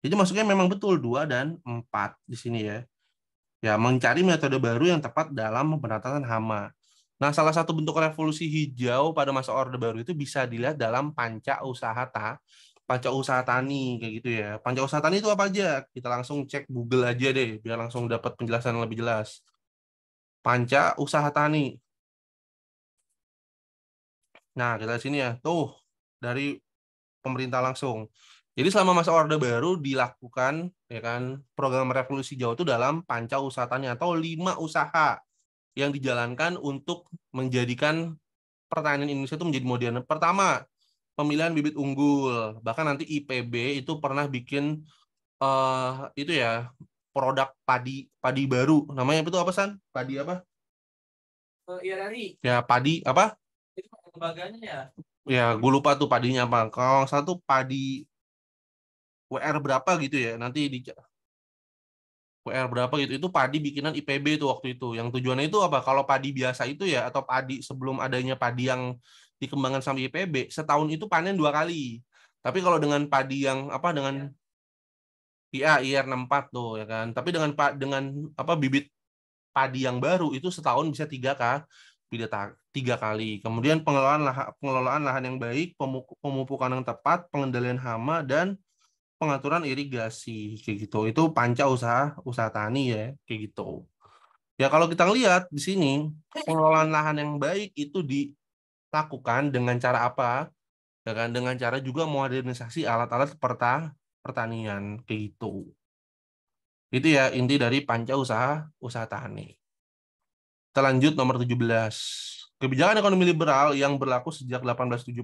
jadi masuknya memang betul dua dan empat di sini ya ya mencari metode baru yang tepat dalam pemberantasan hama nah salah satu bentuk revolusi hijau pada masa orde baru itu bisa dilihat dalam panca usaha ta panca usaha tani kayak gitu ya. Panca usaha tani itu apa aja? Kita langsung cek Google aja deh biar langsung dapat penjelasan lebih jelas. Panca usaha tani. Nah, kita sini ya. Tuh, dari pemerintah langsung. Jadi selama masa Orde Baru dilakukan ya kan program revolusi Jawa itu dalam panca usaha tani atau lima usaha yang dijalankan untuk menjadikan pertanian Indonesia itu menjadi modern. Pertama, pemilihan bibit unggul. Bahkan nanti IPB itu pernah bikin uh, itu ya produk padi padi baru. Namanya itu apa San? Padi apa? Eh, iya, ya padi apa? Itu lembaganya ya. Ya, gue lupa tuh padinya apa. Kalau satu padi WR berapa gitu ya. Nanti di WR berapa gitu itu padi bikinan IPB itu waktu itu yang tujuannya itu apa kalau padi biasa itu ya atau padi sebelum adanya padi yang dikembangkan sama IPB setahun itu panen dua kali tapi kalau dengan padi yang apa dengan ya. IR 64 tuh ya kan tapi dengan pak dengan apa bibit padi yang baru itu setahun bisa tiga kah tiga kali. Kemudian pengelolaan lahan, pengelolaan lahan yang baik, pemupukan yang tepat, pengendalian hama dan pengaturan irigasi kayak gitu. Itu panca usaha usaha tani ya kayak gitu. Ya kalau kita lihat di sini pengelolaan lahan yang baik itu di lakukan dengan cara apa? Ya kan? Dengan cara juga modernisasi alat-alat perta pertanian kayak gitu. Itu ya inti dari panca usaha usaha tani. Terlanjut nomor 17. Kebijakan ekonomi liberal yang berlaku sejak 1870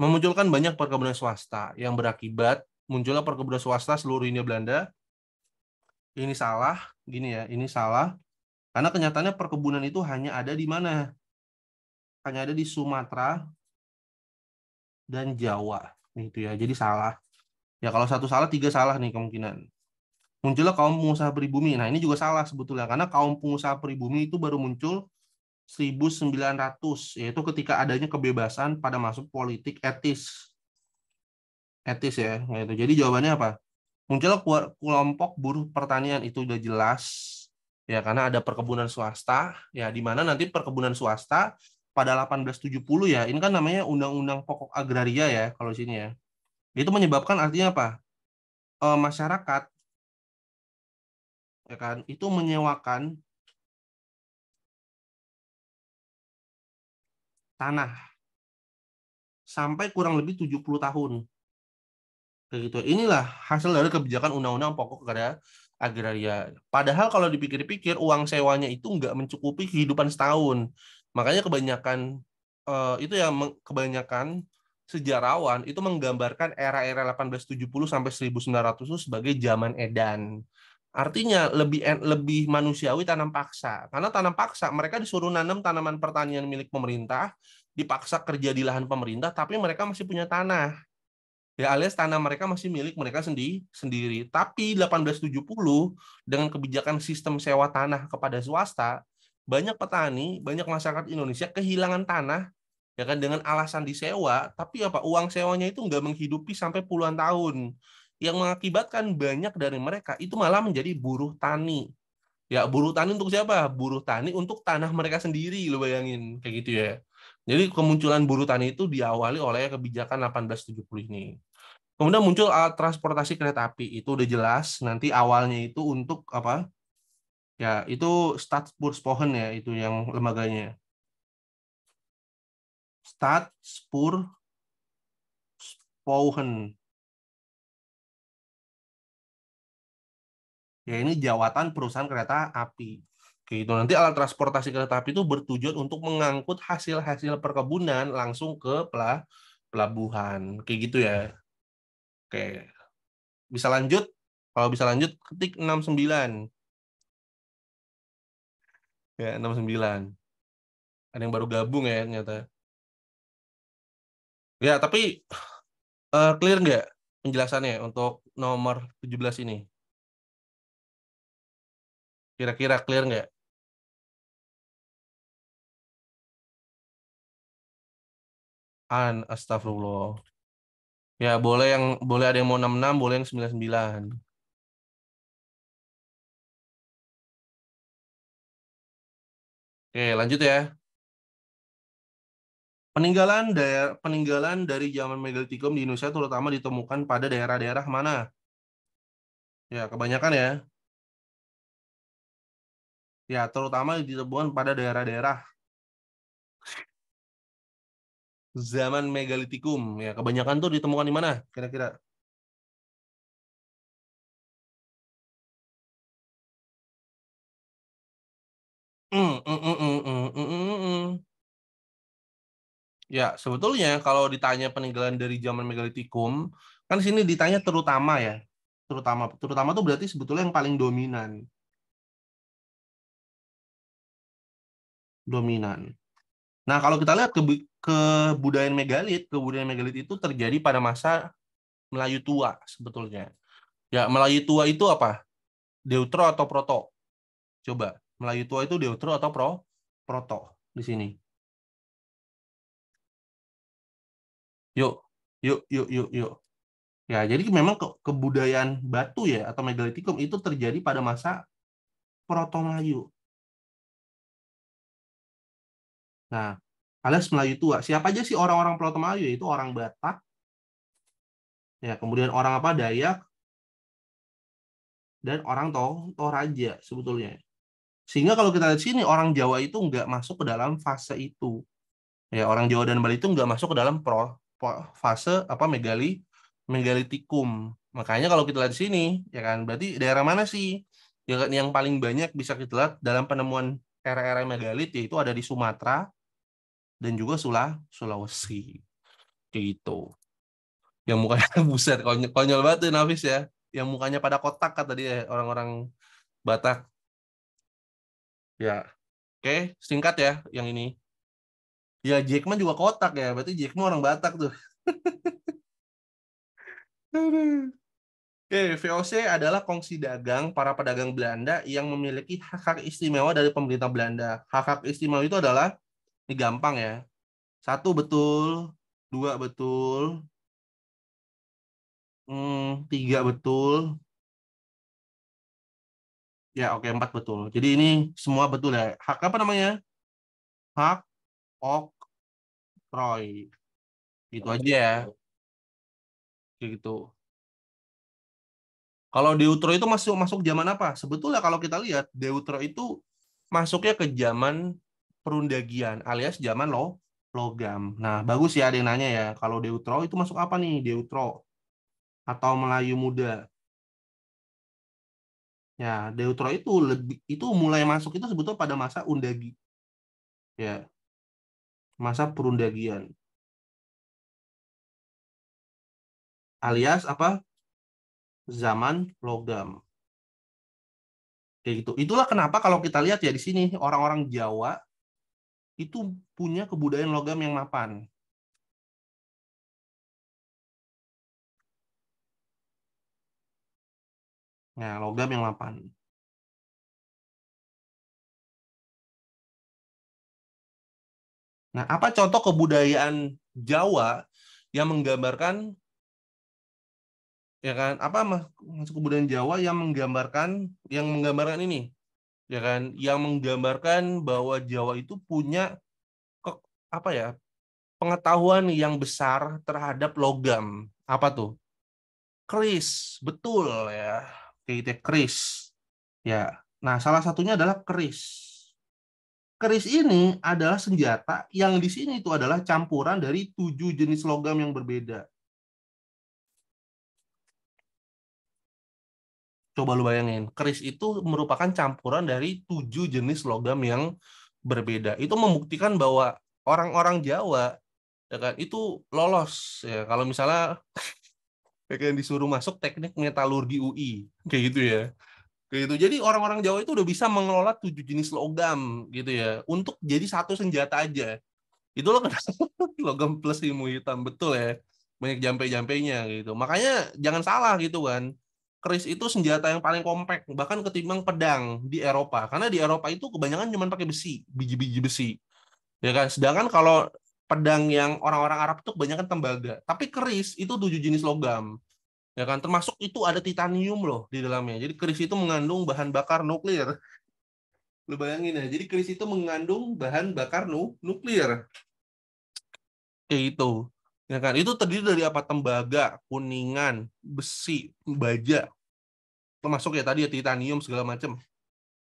memunculkan banyak perkebunan swasta yang berakibat munculnya perkebunan swasta seluruh India Belanda. Ini salah, gini ya, ini salah. Karena kenyataannya perkebunan itu hanya ada di mana? hanya ada di Sumatera dan Jawa itu ya jadi salah ya kalau satu salah tiga salah nih kemungkinan muncullah kaum pengusaha pribumi nah ini juga salah sebetulnya karena kaum pengusaha pribumi itu baru muncul 1900 yaitu ketika adanya kebebasan pada masuk politik etis etis ya itu jadi jawabannya apa muncullah kelompok buruh pertanian itu sudah jelas ya karena ada perkebunan swasta ya di mana nanti perkebunan swasta pada 1870 ya, ini kan namanya Undang-Undang Pokok Agraria ya kalau sini ya. Itu menyebabkan artinya apa? E, masyarakat ya kan itu menyewakan tanah sampai kurang lebih 70 tahun. Kayak gitu. Inilah hasil dari kebijakan Undang-Undang Pokok Agraria agraria. Padahal kalau dipikir-pikir uang sewanya itu nggak mencukupi kehidupan setahun. Makanya kebanyakan uh, itu yang kebanyakan sejarawan itu menggambarkan era-era 1870 sampai 1900 itu sebagai zaman edan. Artinya lebih lebih manusiawi tanam paksa. Karena tanam paksa mereka disuruh nanam tanaman pertanian milik pemerintah, dipaksa kerja di lahan pemerintah tapi mereka masih punya tanah. Ya alias tanah mereka masih milik mereka sendiri sendiri. Tapi 1870 dengan kebijakan sistem sewa tanah kepada swasta banyak petani, banyak masyarakat Indonesia kehilangan tanah ya kan dengan alasan disewa, tapi apa uang sewanya itu nggak menghidupi sampai puluhan tahun yang mengakibatkan banyak dari mereka itu malah menjadi buruh tani. Ya, buruh tani untuk siapa? Buruh tani untuk tanah mereka sendiri, lo bayangin kayak gitu ya. Jadi kemunculan buruh tani itu diawali oleh kebijakan 1870 ini. Kemudian muncul alat ah, transportasi kereta api, itu udah jelas nanti awalnya itu untuk apa? Ya, itu Statsburspohen ya, itu yang lembaganya. Statsburspohen. Ya, ini jawatan perusahaan kereta api. Oke, itu nanti alat transportasi kereta api itu bertujuan untuk mengangkut hasil-hasil perkebunan langsung ke pelabuhan. Kayak gitu ya. Oke. Bisa lanjut? Kalau bisa lanjut ketik 69 ya 69 ada yang baru gabung ya ternyata ya tapi uh, clear nggak penjelasannya untuk nomor 17 ini kira-kira clear nggak an astagfirullah ya boleh yang boleh ada yang mau 66 boleh yang 99 Oke, lanjut ya. Peninggalan daer peninggalan dari zaman megalitikum di Indonesia terutama ditemukan pada daerah-daerah mana? Ya, kebanyakan ya. Ya, terutama ditemukan pada daerah-daerah zaman megalitikum. Ya, kebanyakan tuh ditemukan di mana? Kira-kira Ya, sebetulnya kalau ditanya peninggalan dari zaman megalitikum, kan di sini ditanya terutama ya. Terutama terutama itu berarti sebetulnya yang paling dominan. Dominan. Nah, kalau kita lihat ke kebudayaan megalit, kebudayaan megalit itu terjadi pada masa Melayu tua sebetulnya. Ya, Melayu tua itu apa? Deutro atau proto? Coba, Melayu tua itu Deutro atau pro proto di sini. Yuk, yuk, yuk, yuk, yuk. Ya, jadi memang ke kebudayaan batu ya atau megalitikum itu terjadi pada masa Proto Melayu. Nah, alias Melayu tua. Siapa aja sih orang-orang Proto Melayu? Itu orang Batak. Ya, kemudian orang apa? Dayak dan orang Toh Toraja sebetulnya. Sehingga kalau kita lihat sini orang Jawa itu nggak masuk ke dalam fase itu. Ya, orang Jawa dan Bali itu nggak masuk ke dalam pro fase apa megali megalitikum. Makanya kalau kita lihat di sini, ya kan, berarti daerah mana sih yang, yang paling banyak bisa kita lihat dalam penemuan era-era megalit yaitu ada di Sumatera dan juga Sula, Sulawesi. Gitu. Yang mukanya buset konyol, konyol banget tuh Nafis ya. Yang mukanya pada kotak kata dia orang-orang Batak. Ya. Oke, singkat ya yang ini. Ya Jackman juga kotak ya, berarti Jackman orang Batak tuh. Oke, VOC adalah kongsi dagang para pedagang Belanda yang memiliki hak-hak istimewa dari pemerintah Belanda. Hak-hak istimewa itu adalah, ini gampang ya, satu betul, dua betul, hmm, tiga betul, ya oke empat betul. Jadi ini semua betul ya. Hak apa namanya? Hak Ok, Troy, Gitu aja ya. Kayak gitu. Kalau deutro itu masuk masuk zaman apa? Sebetulnya kalau kita lihat deutro itu masuknya ke zaman perundagian alias zaman lo logam. Nah, bagus ya ada yang nanya ya. Kalau deutro itu masuk apa nih deutro? Atau Melayu muda? Ya, deutro itu lebih itu mulai masuk itu sebetulnya pada masa undagi. Ya masa perundagian. Alias apa? Zaman logam. Kayak gitu. Itulah kenapa kalau kita lihat ya di sini orang-orang Jawa itu punya kebudayaan logam yang mapan. Nah, logam yang mapan. Nah, apa contoh kebudayaan Jawa yang menggambarkan ya kan apa masuk kebudayaan Jawa yang menggambarkan yang menggambarkan ini ya kan yang menggambarkan bahwa Jawa itu punya ke, apa ya pengetahuan yang besar terhadap logam apa tuh keris betul ya kayak gitu ya, keris ya nah salah satunya adalah keris keris ini adalah senjata yang di sini itu adalah campuran dari tujuh jenis logam yang berbeda. Coba lu bayangin, keris itu merupakan campuran dari tujuh jenis logam yang berbeda. Itu membuktikan bahwa orang-orang Jawa ya kan itu lolos ya kalau misalnya kayak yang disuruh masuk teknik metalurgi UI kayak gitu ya gitu jadi orang-orang Jawa itu udah bisa mengelola tujuh jenis logam gitu ya untuk jadi satu senjata aja itu loh logam plus ilmu hitam betul ya banyak jampe-jampenya gitu makanya jangan salah gitu kan keris itu senjata yang paling kompak bahkan ketimbang pedang di Eropa karena di Eropa itu kebanyakan cuma pakai besi biji-biji besi ya kan sedangkan kalau pedang yang orang-orang Arab itu kebanyakan tembaga tapi keris itu tujuh jenis logam ya kan termasuk itu ada titanium loh di dalamnya jadi keris itu mengandung bahan bakar nuklir lu bayangin ya jadi keris itu mengandung bahan bakar nu nuklir kayak itu ya kan itu terdiri dari apa tembaga kuningan besi baja termasuk ya tadi ya titanium segala macam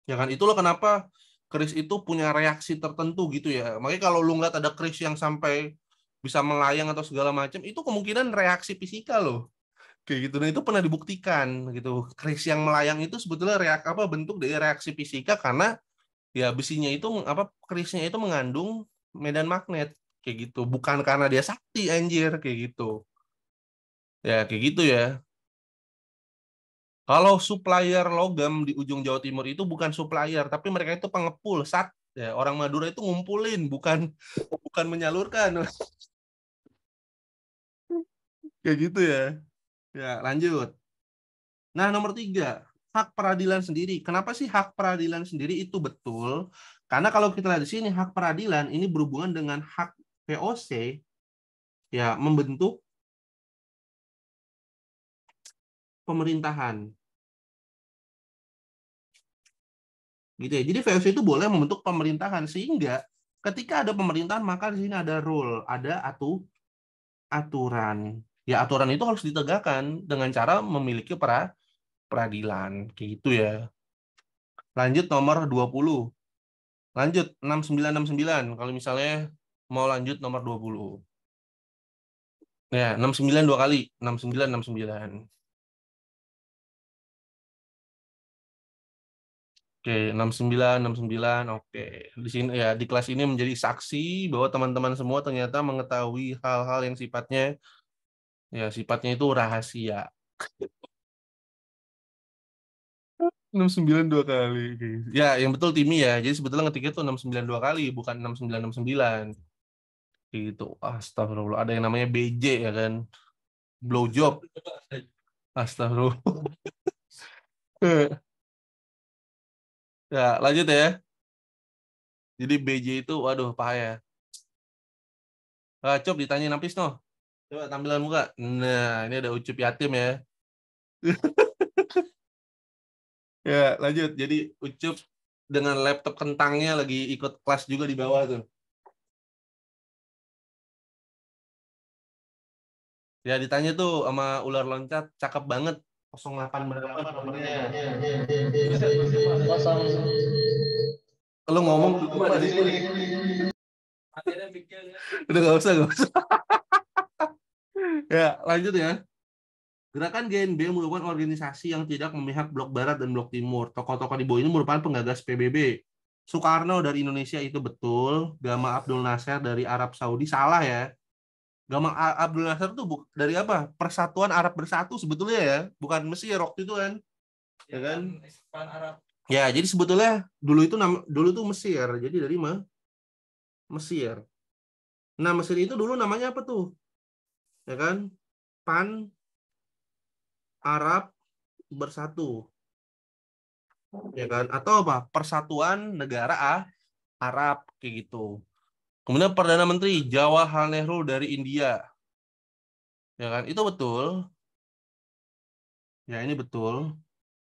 ya kan itulah kenapa keris itu punya reaksi tertentu gitu ya makanya kalau lu nggak ada keris yang sampai bisa melayang atau segala macam itu kemungkinan reaksi fisika loh kayak gitu dan nah, itu pernah dibuktikan gitu kris yang melayang itu sebetulnya reak apa bentuk dari reaksi fisika karena ya besinya itu apa krisnya itu mengandung medan magnet kayak gitu bukan karena dia sakti anjir kayak gitu ya kayak gitu ya kalau supplier logam di ujung Jawa Timur itu bukan supplier tapi mereka itu pengepul sat ya orang Madura itu ngumpulin bukan bukan menyalurkan kayak gitu ya Ya, lanjut. Nah, nomor tiga, hak peradilan sendiri. Kenapa sih hak peradilan sendiri itu betul? Karena kalau kita lihat di sini, hak peradilan ini berhubungan dengan hak VOC, ya, membentuk pemerintahan. Gitu ya. Jadi VOC itu boleh membentuk pemerintahan sehingga ketika ada pemerintahan maka di sini ada rule, ada atu, aturan ya aturan itu harus ditegakkan dengan cara memiliki pra peradilan kayak gitu ya lanjut nomor 20 lanjut 6969 kalau misalnya mau lanjut nomor 20 ya 69 dua kali 6969 Oke, 69, 69, oke. Di sini ya di kelas ini menjadi saksi bahwa teman-teman semua ternyata mengetahui hal-hal yang sifatnya Ya, sifatnya itu rahasia. enam sembilan dua kali. Ya, yang betul Timi ya. Jadi sebetulnya ngetiknya tuh sembilan dua kali, bukan enam enam sembilan sembilan Gitu. Astagfirullah. Ada yang namanya BJ ya kan. Blow job. Astagfirullah. ya, lanjut ya. Jadi BJ itu waduh pahaya. ya ah, Cop ditanya napis no. Coba tampilan muka. Nah, ini ada ucup yatim ya. ya, lanjut. Jadi ucup dengan laptop kentangnya lagi ikut kelas juga di bawah tuh. Ya ditanya tuh sama ular loncat, cakep banget. 08 berapa nomornya? Kosong. Iya, iya, iya, Lu ngomong tuh aja sini. Akhirnya mikirnya. Udah gak usah, gak usah. ya, lanjut ya. Gerakan GNB merupakan organisasi yang tidak memihak blok barat dan blok timur. Tokoh-tokoh di bawah ini merupakan penggagas PBB. Soekarno dari Indonesia itu betul, Gama Abdul Nasir dari Arab Saudi salah ya. Gama Abdul Nasir itu dari apa? Persatuan Arab Bersatu sebetulnya ya, bukan Mesir waktu itu kan. Ya, ya kan? Arab. Ya, jadi sebetulnya dulu itu nama, dulu itu Mesir. Jadi dari mah Mesir. Nah, Mesir itu dulu namanya apa tuh? ya kan? Pan Arab bersatu, ya kan? Atau apa? Persatuan Negara ah, Arab kayak gitu. Kemudian Perdana Menteri Jawaharlal Nehru dari India, ya kan? Itu betul. Ya ini betul.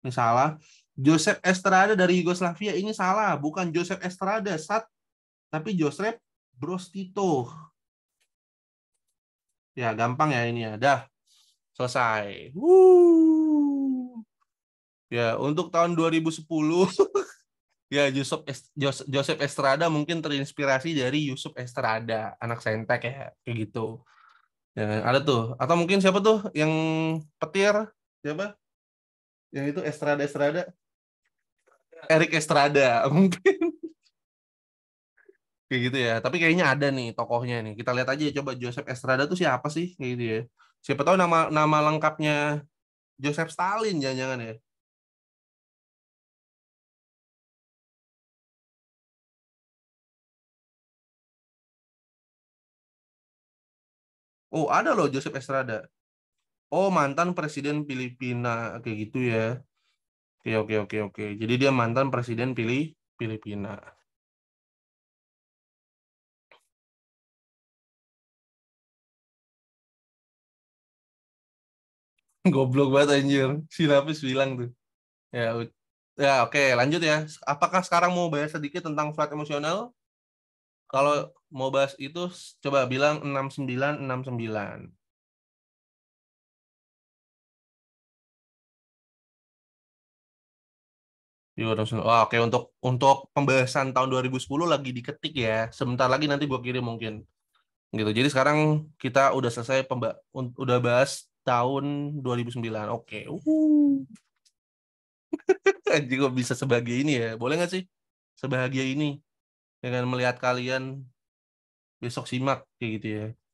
Ini salah. Joseph Estrada dari Yugoslavia ini salah, bukan Joseph Estrada sat, tapi Joseph Brostito. Ya, gampang ya ini ya. Dah. Selesai. Woo. Ya, untuk tahun 2010 ya Yusuf Joseph Estrada mungkin terinspirasi dari Yusuf Estrada, anak Sentek ya, kayak gitu. Ya, ada tuh. Atau mungkin siapa tuh yang petir? Siapa? Yang itu Estrada Estrada. Erik Estrada mungkin kayak gitu ya tapi kayaknya ada nih tokohnya nih kita lihat aja ya, coba Joseph Estrada tuh siapa sih kayak gitu ya siapa tahu nama nama lengkapnya Joseph Stalin jangan-jangan ya Oh ada loh Joseph Estrada Oh mantan presiden Filipina kayak gitu ya Oke oke oke oke jadi dia mantan presiden pilih Filipina Goblok banget anjir. Si Nafis bilang tuh. Ya, ya oke lanjut ya. Apakah sekarang mau bahas sedikit tentang flat emosional? Kalau mau bahas itu coba bilang 6969. 69. Wah, oke untuk untuk pembahasan tahun 2010 lagi diketik ya. Sebentar lagi nanti gue kirim mungkin. Gitu. Jadi sekarang kita udah selesai pemba udah bahas tahun 2009. Oke. Okay. Uh. Anjing kok bisa sebahagia ini ya? Boleh nggak sih? Sebahagia ini dengan melihat kalian besok simak kayak gitu ya.